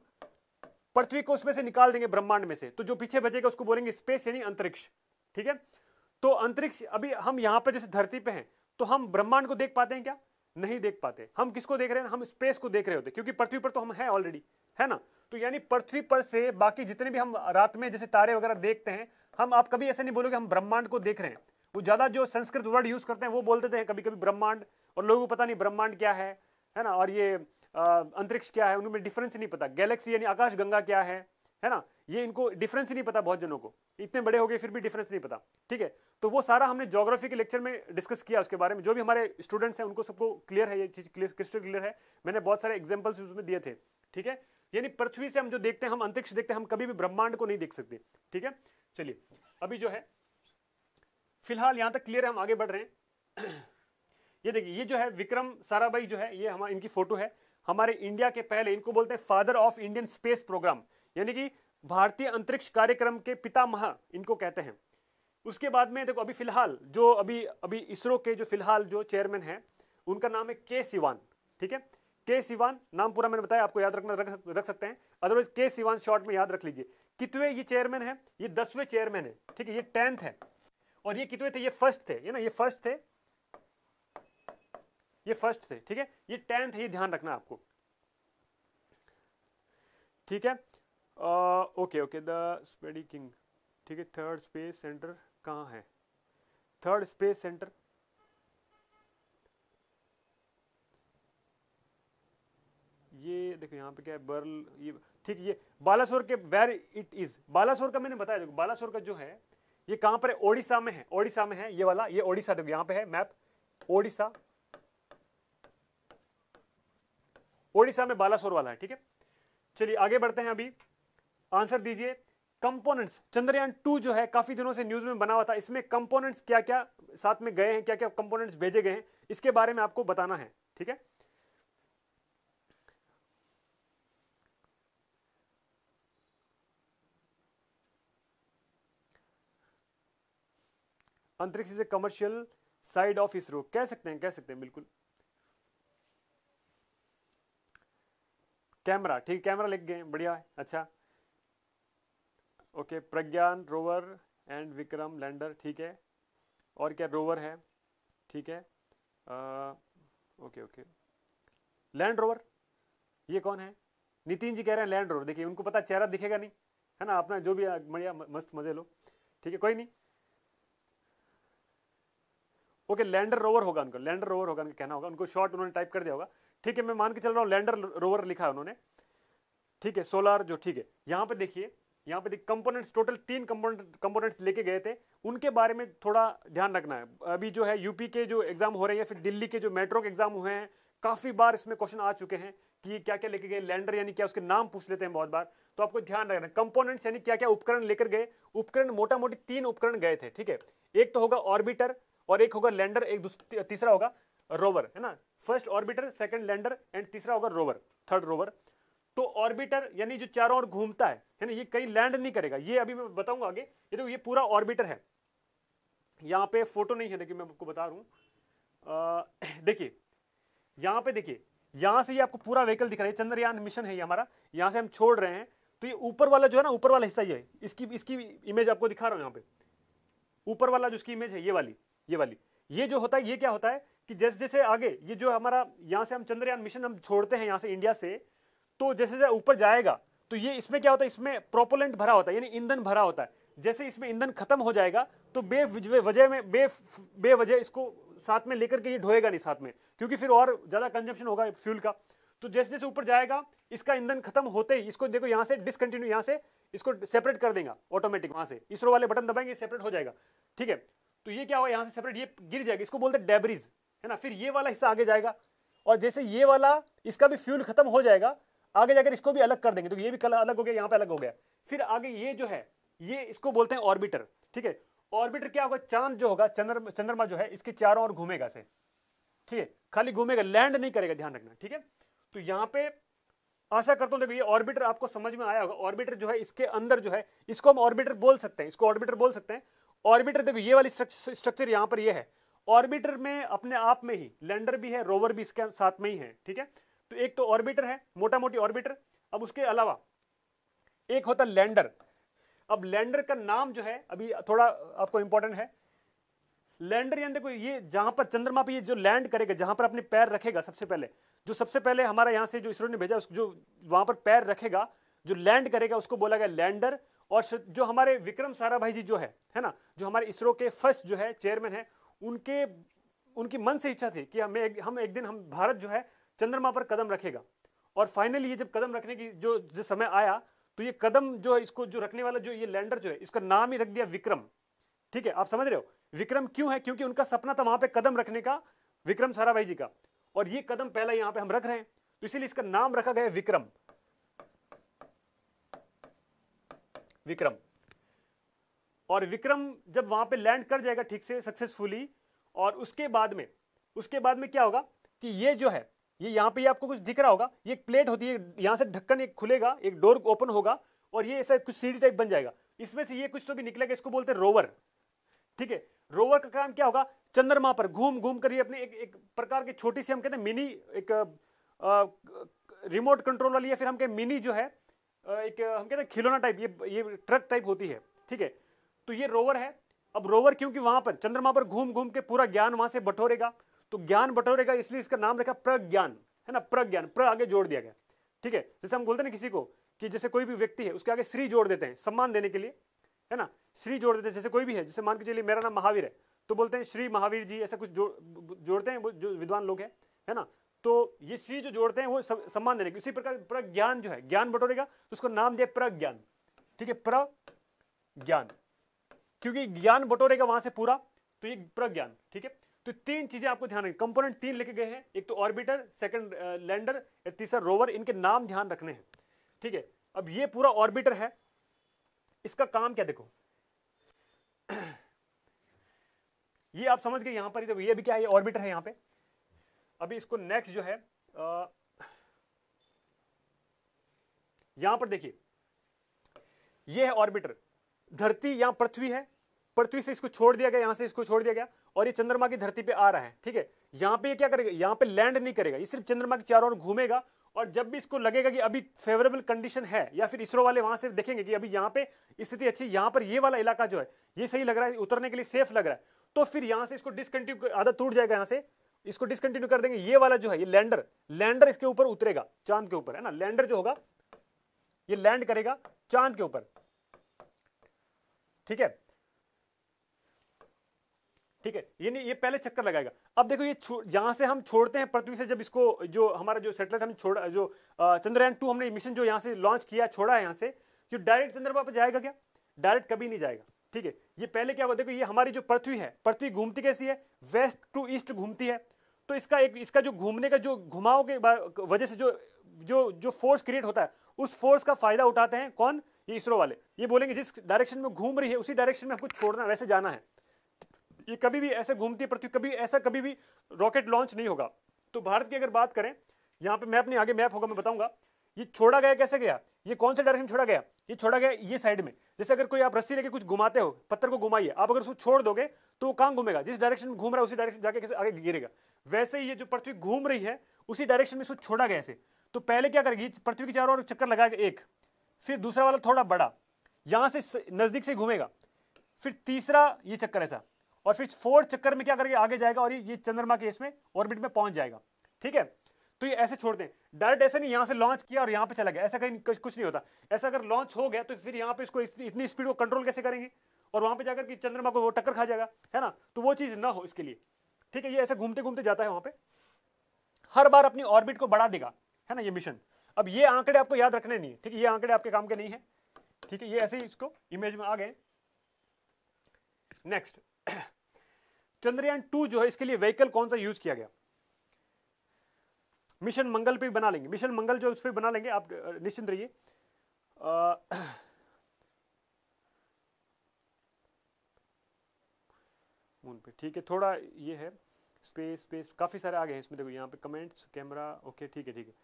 पृथ्वी को उसमें से निकाल देंगे ब्रह्मांड में से तो जो पीछे बचेगा उसको बोलेंगे स्पेस यानी अंतरिक्ष ठीक है तो अंतरिक्ष अभी हम यहाँ पर जैसे धरती पे हैं तो हम ब्रह्मांड को देख पाते हैं क्या नहीं देख पाते हम किसको देख रहे हैं हम स्पेस को देख रहे होते क्योंकि पृथ्वी पर तो हम हैं ऑलरेडी है ना तो यानी पृथ्वी पर से बाकी जितने भी हम रात में जैसे तारे वगैरह देखते हैं हम आप कभी ऐसे नहीं बोलोगे हम ब्रह्मांड को देख रहे हैं वो ज़्यादा जो संस्कृत वर्ड यूज़ करते हैं वो बोलते थे कभी कभी ब्रह्मांड और लोगों को पता नहीं ब्रह्मांड क्या है है ना और ये अंतरिक्ष क्या है उनमें डिफरेंस नहीं पता गैलेक्सी यानी आकाश गंगा क्या है है ना ये इनको डिफरेंस ही नहीं पता बहुत जनों को इतने बड़े हो गए फिर भी डिफरेंस नहीं पता ठीक है तो वो सारा हमने जोग्राफी के लेक्चर में डिस्कस किया उसके बारे में जो भी हमारे स्टूडेंट्स हैं उनको सबको क्लियर है ये चीज़ क्लियर क्रिस्टल क्लियर है मैंने बहुत सारे एग्जाम्पल्स उसमें दिए थे ठीक है यानी पृथ्वी से हम जो देखते हैं हम अंतरिक्ष देखते हैं हम कभी भी ब्रह्मांड को नहीं देख सकते ठीक है चलिए अभी जो है फिलहाल यहाँ तक क्लियर है हम आगे बढ़ रहे हैं [clears throat] ये देखिए ये जो है विक्रम साराभाई जो है ये हमारे इनकी फोटो है हमारे इंडिया के पहले इनको बोलते हैं father of Indian space programme यानी कि भारतीय अंतरिक्ष कार्यक्रम के पितामह इनको कहते हैं उसके बाद में देखो अभी फिलहाल जो अभी अभी इसरो के जो फिलहाल जो चेयरमैन हैं उनका नाम है के सिवान ठीक है के सिवान नाम पूरा मैंने बताया आपको याद रखना रख, रख सकते हैं अदरवाइज के सिवान शॉर्ट में याद रख लीजिए कितवे ये चेयरमैन है ये दसवें चेयरमैन है ठीक है ये टेंथ है और ये कितवे थे ये फर्स्ट थे ये ना ये फर्स्ट थे ये फर्स्ट थे ठीक है ये टेंथ है ये ध्यान रखना आपको ठीक है ओके ओके द स्पेडी किंग ठीक है थर्ड स्पेस सेंटर कहाँ है थर्ड स्पेस सेंटर ये देखो यहाँ पे क्या है बर्ल ये ठीक ये बालासोर के वेर इट इज बालासोर का मैंने बताया देखो बालासोर का जो है ये कहाँ पर है ओडिशा में है ओडिशा में है ये वाला ये ओडिशा देखो यहाँ पे है मैप ओडिशा ओडिशा में बालासोर वाला है ठीक है चलिए आगे बढ़ते हैं अभी आंसर दीजिए कंपोनेंट्स चंद्रयान टू जो है काफी दिनों से न्यूज में बना हुआ था इसमें कंपोनेंट्स क्या क्या साथ में गए हैं क्या क्या कंपोनेंट्स भेजे गए हैं इसके बारे में आपको बताना है ठीक है अंतरिक्ष से कमर्शियल साइड ऑफ इसरो कह सकते हैं कह सकते हैं बिल्कुल कैमरा ठीक कैमरा लिख गए बढ़िया है अच्छा okay Pragyan rover and Vikram lander ठीक है और क्या रोवर है ठीक है ओके ओके लैंड रोवर ये कौन है नितिन जी कह रहे हैं लैंड रोवर देखिए उनको पता चेहरा दिखेगा नहीं है ना अपना जो भी मजा मस्त मज़े लो ठीक है कोई नहीं ओके लैंडर रोवर होगा उनका लैंडर रोवर होगा उनका कहना होगा उनको शॉर्ट उन्होंने टाइप कर दिया होगा ठीक है मैं मान के चल रहा हूँ लैंडर रोवर लिखा है उन्होंने ठीक है सोलार जो ठीक है यहाँ पे देखिए यहाँ पे देखिए कंपोनेंट्स टोटल तीन कंपोनेंट कंपोनेंट्स लेके गए थे उनके बारे में थोड़ा ध्यान रखना है अभी जो है यूपी के जो एग्जाम हो रहे हैं फिर दिल्ली के जो मेट्रो के एग्जाम हुए हैं काफ़ी बार इसमें क्वेश्चन आ चुके हैं कि क्या क्या लेके गए लैंडर यानी क्या उसके नाम पूछ लेते हैं बहुत बार तो आपको ध्यान रखना कंपोनेंट्स यानी क्या क्या उपकरण लेकर गए उपकरण मोटा मोटी तीन उपकरण गए थे ठीक है एक तो होगा ऑर्बिटर और एक होगा लैंडर एक तीसरा होगा रोवर है ना first orbiter second lander and तीसरा होगा रोवर थर्ड रोवर तो ऑर्बिटर यानी जो चारों ओर घूमता है है ना ये कहीं लैंड नहीं करेगा ये अभी मैं बताऊंगा आगे ये देखो ये पूरा ऑर्बिटर है यहाँ पे फोटो नहीं है देखिए मैं आपको बता रहा हूँ [clears throat] देखिए यहाँ पे देखिए यहाँ से ये आपको पूरा व्हीकल दिख रहा है चंद्रयान मिशन है ये हमारा यहाँ से हम छोड़ रहे हैं तो ये ऊपर वाला जो है ना ऊपर वाला हिस्सा ये है इसकी इसकी इमेज आपको दिखा रहा हूँ यहाँ पे ऊपर वाला जो इसकी इमेज है ये वाली ये वाली ये जो होता है ये क्या होता है कि जैसे जैसे आगे ये जो हमारा यहाँ से हम चंद्रयान मिशन हम छोड़ते हैं यहाँ से इंडिया से तो जैसे जैसे ऊपर जाएगा तो ये इसमें क्या होता है इसमें प्रोपोलेंट भरा होता है यानी ईंधन भरा होता है जैसे इसमें ईंधन खत्म हो जाएगा तो बे वजह में बे बे वजह इसको साथ में लेकर के ये ढोएगा नहीं साथ में क्योंकि फिर और ज़्यादा कंजम्पशन होगा फ्यूल का तो जैसे जैसे ऊपर जाएगा इसका ईंधन खत्म होते ही इसको देखो यहाँ से डिसकंटिन्यू यहाँ से इसको सेपरेट कर देगा ऑटोमेटिक वहाँ से इसरो वाले बटन दबाएंगे सेपरेट हो जाएगा ठीक है तो ये क्या हुआ यहाँ से सेपरेट ये गिर जाएगा इसको बोलते हैं डेबरीज है ना फिर ये वाला हिस्सा आगे जाएगा और जैसे ये वाला इसका भी फ्यूल खत्म हो जाएगा आगे जाकर इसको भी अलग कर देंगे तो ये भी कल अलग हो गया यहाँ पे अलग हो गया फिर आगे ये जो है ये इसको बोलते हैं ऑर्बिटर ठीक है ऑर्बिटर क्या होगा चांद जो होगा चंद्र चंद्रमा जो है इसके चारों ओर घूमेगा से ठीक है खाली घूमेगा लैंड नहीं करेगा ध्यान रखना ठीक है तो यहाँ पे आशा करता हूँ देखो ये ऑर्बिटर आपको समझ में आया होगा ऑर्बिटर जो है इसके अंदर जो है इसको हम ऑर्बिटर बोल सकते हैं इसको ऑर्बिटर बोल सकते हैं ऑर्बिटर देखो ये वाली स्ट्रक्चर यहाँ पर ये है ऑर्बिटर में अपने आप में ही लैंडर भी है रोवर भी इसके साथ में ही है ठीक है तो एक तो ऑर्बिटर है मोटा मोटी ऑर्बिटर अब उसके अलावा एक होता लैंडर अब लैंडर का नाम जो है अभी थोड़ा आपको इंपॉर्टेंट है लैंडर यानी देखो ये जहां पर चंद्रमा पे ये जो लैंड करेगा जहां पर अपने पैर रखेगा सबसे पहले जो सबसे पहले हमारा यहां से जो इसरो ने भेजा उस जो वहां पर पैर रखेगा जो लैंड करेगा उसको बोला गया लैंडर और जो हमारे विक्रम साराभाई जी जो है है ना जो हमारे इसरो के फर्स्ट जो है चेयरमैन है उनके उनकी मन से इच्छा थी कि हमें हम एक दिन हम भारत जो है चंद्रमा पर कदम रखेगा और फाइनली ये जब कदम रखने की जो जिस समय आया तो ये कदम जो है इसको जो रखने वाला जो ये लैंडर जो है इसका नाम ही रख दिया विक्रम ठीक है आप समझ रहे हो विक्रम क्यों है क्योंकि उनका सपना था वहां पे कदम रखने का विक्रम साराभाई जी का और ये कदम पहला यहां पे हम रख रहे हैं तो इसीलिए इसका नाम रखा गया विक्रम विक्रम और विक्रम जब वहां पे लैंड कर जाएगा ठीक से सक्सेसफुली और उसके बाद में उसके बाद में क्या होगा कि ये जो है ये यहाँ पे आपको कुछ दिख रहा होगा ये एक प्लेट होती है यहाँ से ढक्कन एक खुलेगा एक डोर ओपन होगा और ये ऐसा कुछ सीढ़ी टाइप बन जाएगा इसमें से ये कुछ तो भी निकलेगा इसको बोलते हैं रोवर ठीक है रोवर का काम क्या होगा चंद्रमा पर घूम घूम कर ये अपने एक, एक प्रकार की छोटी सी हम कहते हैं मिनी एक रिमोट कंट्रोल वाली या फिर हम कहते मिनी जो है एक हम कहते हैं खिलौना टाइप ये ये ट्रक टाइप होती है ठीक है तो ये रोवर है अब रोवर क्योंकि वहां पर चंद्रमा पर घूम घूम के पूरा ज्ञान वहां से बटोरेगा तो ज्ञान बटोरे का इसलिए इसका नाम रखा प्रज्ञान है ना प्रज्ञान प्र आगे जोड़ दिया गया ठीक है जैसे हम बोलते हैं किसी को कि जैसे कोई भी व्यक्ति है उसके आगे श्री जोड़ देते हैं सम्मान देने के लिए है ना श्री जोड़ देते हैं जैसे कोई भी है जैसे मान के चलिए मेरा नाम महावीर है तो बोलते हैं श्री महावीर जी ऐसा कुछ जोड़ जोड़ते हैं जो विद्वान लोग हैं है ना तो ये श्री जो जोड़ते हैं वो सम्मान देने के उसी प्रकार प्रज्ञान जो है ज्ञान बटोरेगा तो उसको नाम दिया प्रज्ञान ठीक है प्र ज्ञान क्योंकि ज्ञान बटोरेगा वहां से पूरा तो ये प्रज्ञान ठीक है तो तीन चीजें आपको ध्यान रखें कंपोनेंट तीन लिखे गए हैं एक तो ऑर्बिटर सेकंड लैंडर uh, तीसरा रोवर इनके नाम ध्यान रखने हैं ठीक है अब ये पूरा ऑर्बिटर है इसका काम क्या देखो [clears throat] ये आप समझ गए यहां पर देखो ये भी क्या है ऑर्बिटर है यहां पे अभी इसको नेक्स्ट जो है आ, uh, पर देखिए यह है ऑर्बिटर धरती या पृथ्वी है पृथ्वी तो से इसको छोड़ दिया गया यहाँ से इसको छोड़ दिया गया और ये चंद्रमा की धरती पे आ रहा है ठीक है यहाँ पे ये क्या करेगा यहाँ पे लैंड नहीं करेगा ये सिर्फ चंद्रमा के चारों ओर घूमेगा और जब भी इसको लगेगा कि अभी फेवरेबल कंडीशन है या फिर इसरो वाले वहां से देखेंगे कि अभी यहाँ पे स्थिति अच्छी यहाँ पर ये वाला इलाका जो है ये सही लग रहा है उतरने के लिए सेफ लग रहा है तो फिर यहाँ से इसको डिसकंटिन्यू आधा टूट जाएगा यहाँ से इसको डिसकंटिन्यू कर देंगे ये वाला जो है ये लैंडर लैंडर इसके ऊपर उतरेगा चांद के ऊपर है ना लैंडर जो होगा ये लैंड करेगा चांद के ऊपर ठीक है ठीक है ये ये पहले चक्कर लगाएगा अब देखो ये यहाँ से हम छोड़ते हैं पृथ्वी से जब इसको जो हमारा जो सेटेलाइट हम छोड़ जो चंद्रयान टू हमने मिशन जो यहाँ से लॉन्च किया छोड़ा है यहाँ से जो तो डायरेक्ट चंद्रमा पर जाएगा क्या डायरेक्ट कभी नहीं जाएगा ठीक है ये पहले क्या हुआ देखो ये हमारी जो पृथ्वी है पृथ्वी घूमती कैसी है वेस्ट टू ईस्ट घूमती है तो इसका एक इसका जो घूमने का जो घुमाव के वजह से जो जो जो फोर्स क्रिएट होता है उस फोर्स का फायदा उठाते हैं कौन ये इसरो वाले ये बोलेंगे जिस डायरेक्शन में घूम रही है उसी डायरेक्शन में हमको छोड़ना वैसे जाना है ये कभी भी ऐसे घूमती पृथ्वी कभी ऐसा कभी भी रॉकेट लॉन्च नहीं होगा तो भारत की अगर बात करें यहाँ पे मैप नहीं आगे मैप होगा मैं बताऊंगा ये छोड़ा गया कैसे गया ये कौन सा डायरेक्शन छोड़ा गया ये छोड़ा गया ये साइड में जैसे अगर कोई आप रस्सी लेके कुछ घुमाते हो पत्थर को घुमाइए आप अगर उसको छोड़ दोगे तो वो कहाँ घूमेगा जिस डायरेक्शन में घूम रहा है उसी डायरेक्शन जाके कैसे आगे गिरेगा वैसे ही ये जो पृथ्वी घूम रही है उसी डायरेक्शन में इसको छोड़ा गया ऐसे तो पहले क्या करेगी पृथ्वी के चारों ओर चक्कर लगाएगा एक फिर दूसरा वाला थोड़ा बड़ा यहाँ से नज़दीक से घूमेगा फिर तीसरा ये चक्कर ऐसा और फिर फोर्थ चक्कर में क्या करके आगे जाएगा और ये चंद्रमा के इसमें ऑर्बिट में पहुंच जाएगा ठीक है तो ये ऐसे छोड़ दें डायरेक्ट ऐसे नहीं यहाँ से लॉन्च किया और यहाँ पे चला गया ऐसा कहीं कुछ नहीं होता ऐसा अगर लॉन्च हो गया तो फिर यहाँ पे इसको इतनी स्पीड को कंट्रोल कैसे करेंगे और वहाँ पे जाकर कि चंद्रमा को वो टक्कर खा जाएगा है ना तो वो चीज़ ना हो इसके लिए ठीक है ये ऐसे घूमते घूमते जाता है वहाँ पर हर बार अपनी ऑर्बिट को बढ़ा देगा है ना ये मिशन अब ये आंकड़े आपको याद रखने नहीं है ठीक है ये आंकड़े आपके काम के नहीं है ठीक है ये ऐसे ही इसको इमेज में आ गए नेक्स्ट चंद्रयान टू जो है इसके लिए व्हीकल कौन सा यूज किया गया मिशन मंगल पे बना लेंगे मिशन मंगल जो उस पर बना लेंगे आप निश्चिंत रहिए मून [clears throat] पे ठीक है थोड़ा ये है स्पेस स्पेस काफ़ी सारे आ गए हैं इसमें देखो यहाँ पे कमेंट्स कैमरा ओके ठीक है ठीक है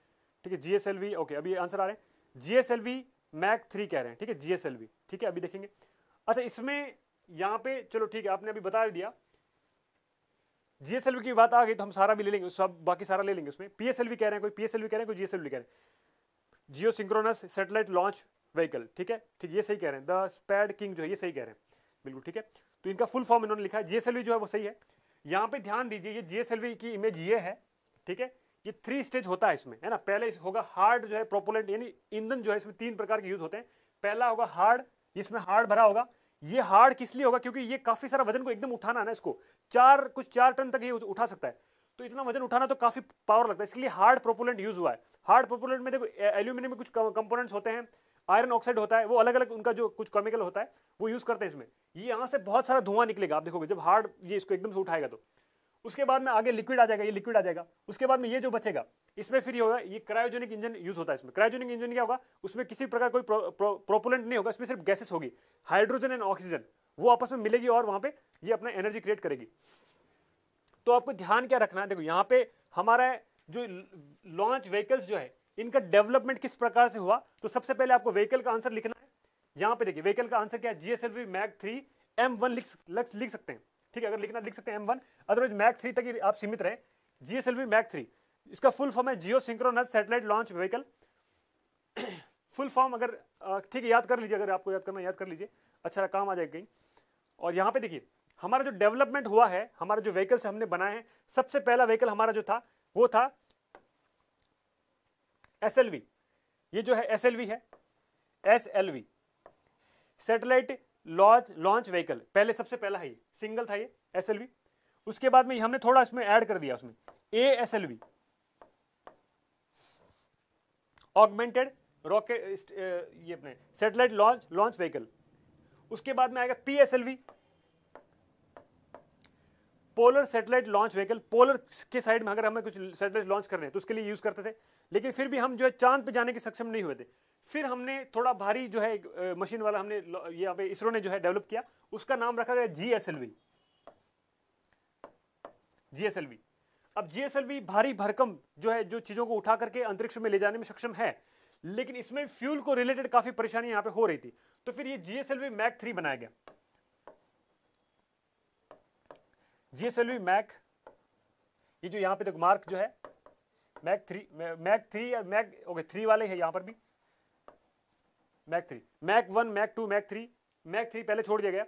ठीक है जीएसएलवी ओके अभी आंसर आ रहे हैं जीएसएलवी मैक थ्री कह रहे हैं ठीक है जीएसएलवी ठीक है अभी देखेंगे अच्छा इसमें यहाँ पे चलो ठीक है आपने अभी बता दिया जीएसएलवी की बात आ गई तो हम सारा भी ले लेंगे सब बाकी सारा ले लेंगे उसमें पीएसएलवी कह रहे हैं कोई पीएसएलवी कह रहे हैं कोई जीएसएलवी कह रहे हैं geosynchronous satellite launch vehicle ठीक है ठीक ये सही कह रहे हैं द स्पैड किंग जो है ये सही कह रहे हैं बिल्कुल ठीक है तो इनका फुल फॉर्म इन्होंने लिखा है जीएसएलवी जो है वो सही है यहाँ पे ध्यान दीजिए ये जीएसएलवी की इमेज ये है ठीक है ये थ्री स्टेज होता है इसमें है ना पहले होगा हार्ड जो है प्रोपोलेंट यानी ईंधन जो है इसमें तीन प्रकार के यूज होते हैं पहला होगा हार्ड इसमें हार्ड भरा होगा ये हार्ड किस लिए होगा क्योंकि ये काफी सारा वजन को एकदम उठाना है ना इसको चार कुछ चार टन तक ये उठा सकता है तो इतना वजन उठाना तो काफी पावर लगता है इसलिए हार्ड प्रोपोलेंट यूज हुआ है हार्ड प्रोपोलेंट में देखो एल्यूमिनियम में कुछ कंपोनेंट्स होते हैं आयरन ऑक्साइड होता है वो अलग अलग उनका जो कुछ केमिकल होता है वो यूज करते हैं इसमें ये यहाँ से बहुत सारा धुआं निकलेगा आप देखोगे जब हार्ड ये इसको एकदम से उठाएगा तो उसके बाद में आगे लिक्विड आ जाएगा ये लिक्विड आ जाएगा उसके बाद में ये जो बचेगा इसमें फिर ये होगा ये क्रायोजेनिक इंजन यूज होता है इसमें क्रायोजेनिक इंजन क्या होगा उसमें किसी प्रकार कोई प्रो, प्रोपोलेंट नहीं होगा इसमें सिर्फ गैसेस होगी हाइड्रोजन एंड ऑक्सीजन वो आपस में मिलेगी और वहां पर ये अपना एनर्जी क्रिएट करेगी तो आपको ध्यान क्या रखना है देखो यहाँ पे हमारा जो लॉन्च व्हीकल्स जो है इनका डेवलपमेंट किस प्रकार से हुआ तो सबसे पहले आपको व्हीकल का आंसर लिखना है यहाँ पे देखिए व्हीकल का आंसर क्या है GSLV Mark three M one लिख लिख सकते हैं ठीक है अगर लिखना लिख सकते हैं M one otherwise Mark three तक आप सीमित रहे जी एस मैक थ्री इसका फुल फॉर्म है geosynchronous satellite launch vehicle full form अगर ठीक है याद कर लीजिए अगर आपको याद करना याद कर लीजिए अच्छा काम आ जाएगा कहीं और यहाँ पे देखिए हमारा जो डेवलपमेंट हुआ है हमारा जो व्हीकल्स हमने बनाए हैं सबसे पहला व्हीकल हमारा जो था वो था एसएलवी ये जो है एसएलवी है SLV satellite launch launch vehicle पहले सबसे पहला है ये सिंगल था ये एस उसके बाद में हमने थोड़ा इसमें ऐड कर दिया उसमें A S L V augmented rocket ये अपने सेटेलाइट लॉन्च लॉन्च व्हीकल उसके बाद में आएगा P S L V polar satellite launch vehicle polar के साइड में अगर हमें कुछ सेटेलाइट लॉन्च करने हैं तो उसके लिए यूज़ करते थे लेकिन फिर भी हम जो है चांद पे जाने के सक्षम नहीं हुए थे फिर हमने थोड़ा भारी जो है मशीन वाला हमने ये इसरो ने जो है डेवलप किया उसका नाम रखा गया G S L V G S L V अब जी एस एल वी भारी भरकम जो है जो चीज़ों को उठा करके अंतरिक्ष में ले जाने में सक्षम है लेकिन इसमें फ्यूल को रिलेटेड काफ़ी परेशानी यहां पे हो रही थी तो फिर ये G S L V Mk three बनाया गया जीएसएलवी मैक ये जो यहां पे देखो तो मार्क जो है मैक थ्री मैक थ्री या मैक ओके थ्री वाले है यहां पर भी Mk three Mk one Mk two Mk three Mk three पहले छोड़ दिया गया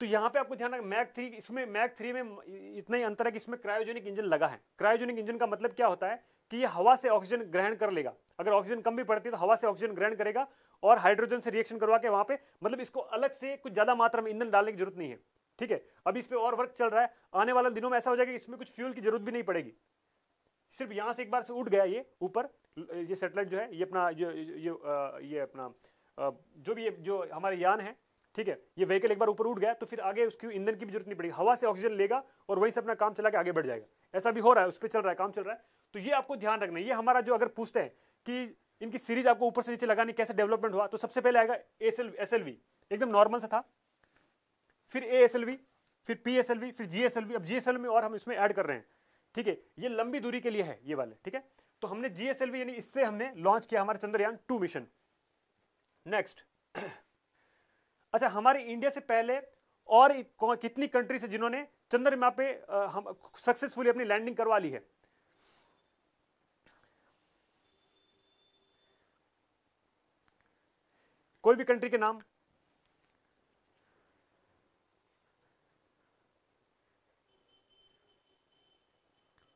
तो यहां पे आपको ध्यान रखना मैक थ्री इसमें मैक थ्री में इतना ही अंतर है कि इसमें क्रायोजेनिक इंजन लगा है क्रायोजेनिक इंजन का मतलब क्या होता है कि ये हवा से ऑक्सीजन ग्रहण कर लेगा अगर ऑक्सीजन कम भी पड़ती है तो हवा से ऑक्सीजन ग्रहण करेगा और हाइड्रोजन से रिएक्शन करवा के वहां पे मतलब इसको अलग से कुछ ज़्यादा मात्रा में ईंधन डालने की जरूरत नहीं है ठीक है अभी इस पर और वर्क चल रहा है आने वाले दिनों में ऐसा हो जाएगा कि इसमें कुछ फ्यूल की जरूरत भी नहीं पड़ेगी सिर्फ यहाँ से एक बार से उठ गया ये ऊपर ये सेटेलाइट जो है ये अपना ये ये ये अपना जो भी ये जो हमारे यान है ठीक है ये व्हीकल एक बार ऊपर उठ गया तो फिर आगे उसकी ईंधन की भी जरूरत नहीं पड़ेगी हवा से ऑक्सीजन लेगा और वहीं से अपना काम चला के आगे बढ़ जाएगा ऐसा भी हो रहा है उस पर चल रहा है काम चल रहा है तो ये आपको ध्यान रखना है ये हमारा जो अगर पूछते हैं कि इनकी सीरीज आपको ऊपर से नीचे लगानी कैसे डेवलपमेंट हुआ तो सबसे पहले आएगा S L S L V एकदम नॉर्मल सा था फिर ए एस एल वी फिर पी एस एल वी फिर जी एस एल वी अब जी में और हम इसमें ऐड कर रहे हैं ठीक है ये लंबी दूरी के लिए है ये वाले ठीक है तो हमने जीएसएलवी यानी इससे हमने लॉन्च किया हमारा चंद्रयान टू मिशन नेक्स्ट अच्छा हमारे इंडिया से पहले और कितनी कंट्री से जिन्होंने चंद्रमा पे हम सक्सेसफुली अपनी लैंडिंग करवा ली है कोई भी कंट्री के नाम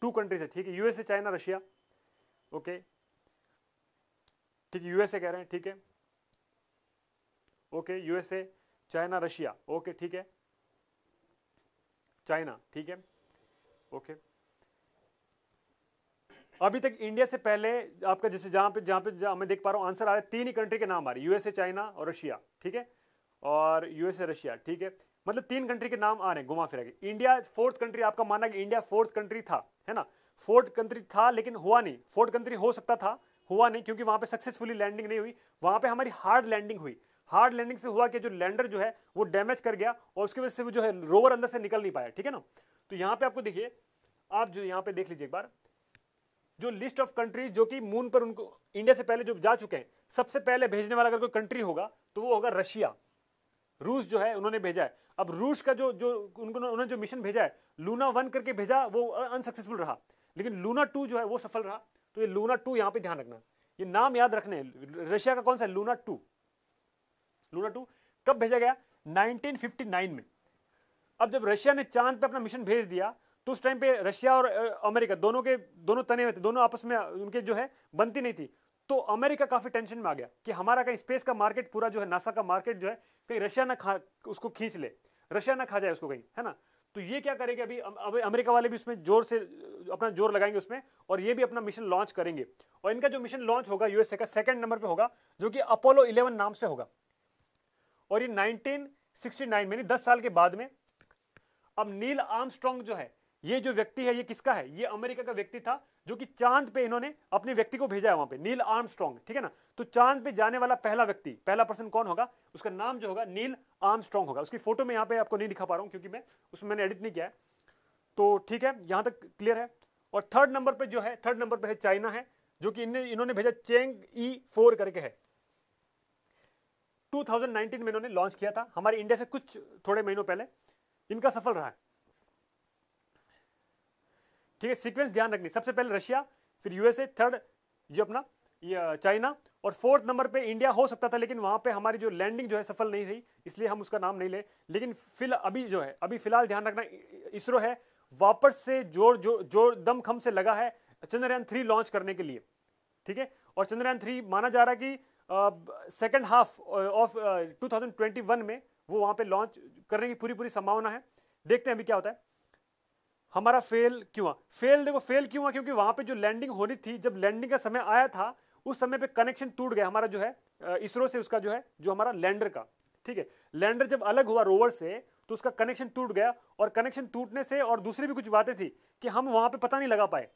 टू कंट्रीज है ठीक है यूएसए चाइना रशिया ओके ठीक है यूएसए कह रहे हैं ठीक है okay USA China Russia okay ठीक है चाइना ठीक है ओके अभी तक इंडिया से पहले आपका जैसे जहां पे जहां पे जहां मैं देख पा रहा हूं आंसर आ रहा है तीन ही कंट्री के नाम आ रहे यूएसए चाइना और रशिया ठीक है और यूएसए रशिया ठीक है मतलब तीन कंट्री के नाम आ रहे हैं घुमा फिरा के इंडिया फोर्थ कंट्री आपका माना कि इंडिया फोर्थ कंट्री था है ना फोर्ट कंट्री था लेकिन हुआ नहीं फोर्ट कंट्री हो सकता था हुआ नहीं क्योंकि वहां पे सक्सेसफुली लैंडिंग नहीं हुई वहां पे हमारी हार्ड लैंडिंग हुई हार्ड लैंडिंग से हुआ कि जो लैंडर जो है वो डैमेज कर गया और उसकी वजह से वो जो है रोवर अंदर से निकल नहीं पाया ठीक है ना तो यहाँ पे आपको देखिए आप जो यहाँ पे देख लीजिए एक बार जो लिस्ट ऑफ कंट्रीज जो कि मून पर उनको इंडिया से पहले जो जा चुके हैं सबसे पहले भेजने वाला अगर कोई कंट्री होगा तो वो होगा रशिया रूस जो है उन्होंने भेजा है अब रूस का जो जो उनको उन्होंने जो मिशन भेजा है लूना वन करके भेजा वो अनसक्सेसफुल रहा लेकिन लूना टू जो है वो सफल रहा तो ये लूना टू यहाँ पे ध्यान रखना ये नाम याद रखने रशिया का कौन सा है लूना टू लूना टू कब भेजा गया 1959 में अब जब रशिया ने चांद पे अपना मिशन भेज दिया तो उस टाइम पे रशिया और अमेरिका दोनों के दोनों तने हुए थे दोनों आपस में उनके जो है बनती नहीं थी तो अमेरिका काफ़ी टेंशन में आ गया कि हमारा कहीं स्पेस का मार्केट पूरा जो है नासा का मार्केट जो है कहीं रशिया ना खा उसको खींच ले रशिया ना खा जाए उसको कहीं है ना तो ये क्या करेंगे अभी अब अमेरिका वाले भी उसमें जोर से अपना जोर लगाएंगे उसमें और ये भी अपना मिशन लॉन्च करेंगे और इनका जो मिशन लॉन्च होगा यूएसए का सेकंड नंबर पे होगा जो कि अपोलो 11 नाम से होगा और ये 1969 में नाइन 10 साल के बाद में अब नील आर्म जो है ये जो व्यक्ति है ये किसका है ये अमेरिका का व्यक्ति था जो कि चांद पे इन्होंने अपने व्यक्ति को भेजा है वहां पे नील आर्म ठीक है ना तो चांद पे जाने वाला पहला व्यक्ति पहला पर्सन कौन होगा उसका नाम जो होगा नील आर्म होगा उसकी फोटो में यहाँ पे आपको नहीं दिखा पा रहा हूँ क्योंकि मैं उसमें मैंने एडिट नहीं किया है तो ठीक है यहाँ तक क्लियर है और थर्ड नंबर पर जो है थर्ड नंबर पर है चाइना है जो कि इन्होंने भेजा चेंग ई फोर करके है 2019 में इन्होंने लॉन्च किया था हमारे इंडिया से कुछ थोड़े महीनों पहले इनका सफल रहा है ठीक है सीक्वेंस ध्यान रखनी सबसे पहले रशिया फिर यूएसए थर्ड ये अपना चाइना uh, और फोर्थ नंबर पे इंडिया हो सकता था लेकिन वहां पे हमारी जो लैंडिंग जो है सफल नहीं रही इसलिए हम उसका नाम नहीं ले लेकिन फिल अभी जो है अभी फिलहाल ध्यान रखना इसरो है वापस से जोर जोर जोर दमखम से लगा है चंद्रयान थ्री लॉन्च करने के लिए ठीक है और चंद्रयान थ्री माना जा रहा है कि सेकेंड हाफ ऑफ टू में वो वहां पर लॉन्च करने की पूरी पूरी संभावना है देखते हैं अभी क्या होता है हमारा फेल क्यों हुआ फेल देखो फेल क्यों हुआ क्योंकि वहां पे जो लैंडिंग होनी थी जब लैंडिंग का समय आया था उस समय पे कनेक्शन टूट गया हमारा जो है इसरो से उसका जो है जो हमारा लैंडर का ठीक है लैंडर जब अलग हुआ रोवर से तो उसका कनेक्शन टूट गया और कनेक्शन टूटने से और दूसरी भी कुछ बातें थी कि हम वहां पे पता नहीं लगा पाए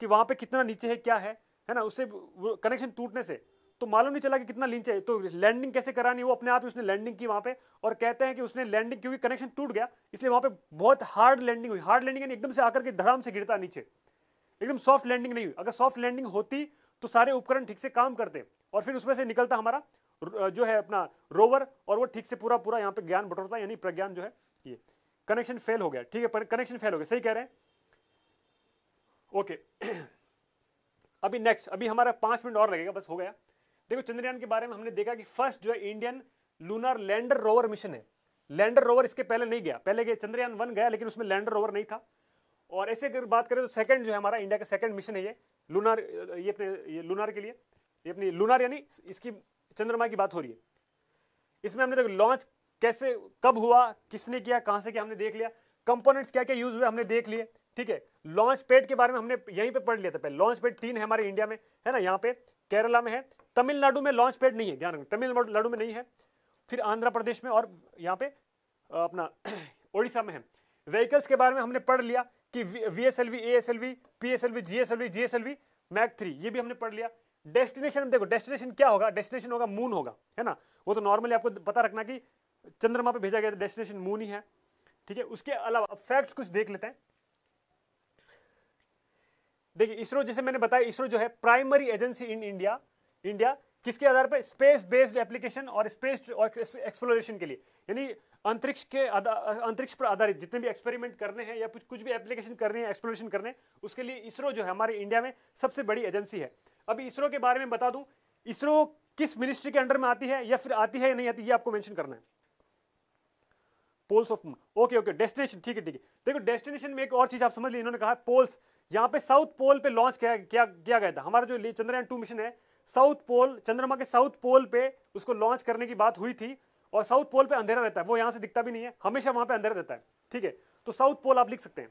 कि वहां पे कितना नीचे है क्या है है ना उससे कनेक्शन टूटने से तो मालूम नहीं चला कि कितना लिंच है तो लैंडिंग कैसे करानी वो अपने आप ही उसने लैंडिंग की वहां पे और कहते हैं कि उसने लैंडिंग क्योंकि कनेक्शन टूट गया इसलिए वहां पे बहुत हार्ड लैंडिंग हुई हार्ड लैंडिंग एकदम से आकर के धड़ाम से गिरता नीचे एकदम सॉफ्ट लैंडिंग नहीं हुई अगर सॉफ्ट लैंडिंग होती तो सारे उपकरण ठीक से काम करते और फिर उसमें से निकलता हमारा जो है अपना रोवर और वो ठीक से पूरा पूरा यहाँ पे ज्ञान बटोरता यानी प्रज्ञान जो है ये कनेक्शन फेल हो गया ठीक है कनेक्शन फेल हो गया सही कह रहे हैं ओके okay. [clears throat] अभी नेक्स्ट अभी हमारा पांच मिनट और लगेगा बस हो गया देखो चंद्रयान के बारे में हमने देखा कि फर्स्ट जो है Indian lunar lander rover mission है लैंडर रोवर इसके पहले नहीं गया पहले गया चंद्रयान वन गया लेकिन उसमें लैंडर रोवर नहीं था और ऐसे अगर बात करें तो सेकंड जो है हमारा इंडिया का सेकंड मिशन है ये लूनार ये अपने ये लूनार के लिए ये अपनी लूनार यानी इसकी चंद्रमा की बात हो रही है इसमें हमने देखो लॉन्च कैसे कब हुआ किसने किया कहाँ से किया हमने देख लिया कंपोनेंट्स क्या क्या यूज हुए हमने देख लिए ठीक है लॉन्च पेड के बारे में हमने यहीं पे पढ़ लिया था पहले लॉन्च पेड तीन है हमारे इंडिया में है ना यहाँ पे केरला में है तमिलनाडु में लॉन्च पेड नहीं है ध्यान रखना तमिलनाडु में नहीं है फिर आंध्र प्रदेश में और यहाँ पे अपना उड़ीसा [clears throat] में है व्हीकल्स के बारे में हमने पढ़ लिया कि V S L V A S L V P S L V G S L V G S L V Mk three ये भी हमने पढ़ लिया डेस्टिनेशन देखो डेस्टिनेशन क्या होगा डेस्टिनेशन होगा मून होगा है ना वो तो नॉर्मली आपको पता रखना कि चंद्रमा पे भेजा गया था डेस्टिनेशन मून ही है ठीक है उसके अलावा फैक्ट्स कुछ देख लेते हैं देखिए इसरो जैसे मैंने बताया इसरो जो है primary agency in India India किसके आधार पर स्पेस बेस्ड एप्लीकेशन और स्पेस एक्सप्लोरेशन के लिए यानी अंतरिक्ष के अंतरिक्ष पर आधारित जितने भी एक्सपेरिमेंट करने हैं या कुछ कुछ भी एप्लीकेशन करने हैं एक्सप्लोरेशन करने उसके लिए इसरो जो है हमारे इंडिया में सबसे बड़ी एजेंसी है अभी इसरो के बारे में बता दूं इसरो किस मिनिस्ट्री के अंडर में आती है या फिर आती है या नहीं आती ये आपको मैंशन करना है poles of moon okay okay destination ठीक है ठीक है देखो डेस्टिनेशन में एक और चीज आप समझ ली इन्होंने कहा पोल्स यहाँ पे साउथ पोल पे लॉन्च किया क्या किया गया था हमारा जो चंद्रयान टू मिशन है साउथ पोल चंद्रमा के साउथ पोल पे उसको लॉन्च करने की बात हुई थी और साउथ पोल पे अंधेरा रहता है वो यहाँ से दिखता भी नहीं है हमेशा वहां पे अंधेरा रहता है ठीक है तो साउथ पोल आप लिख सकते हैं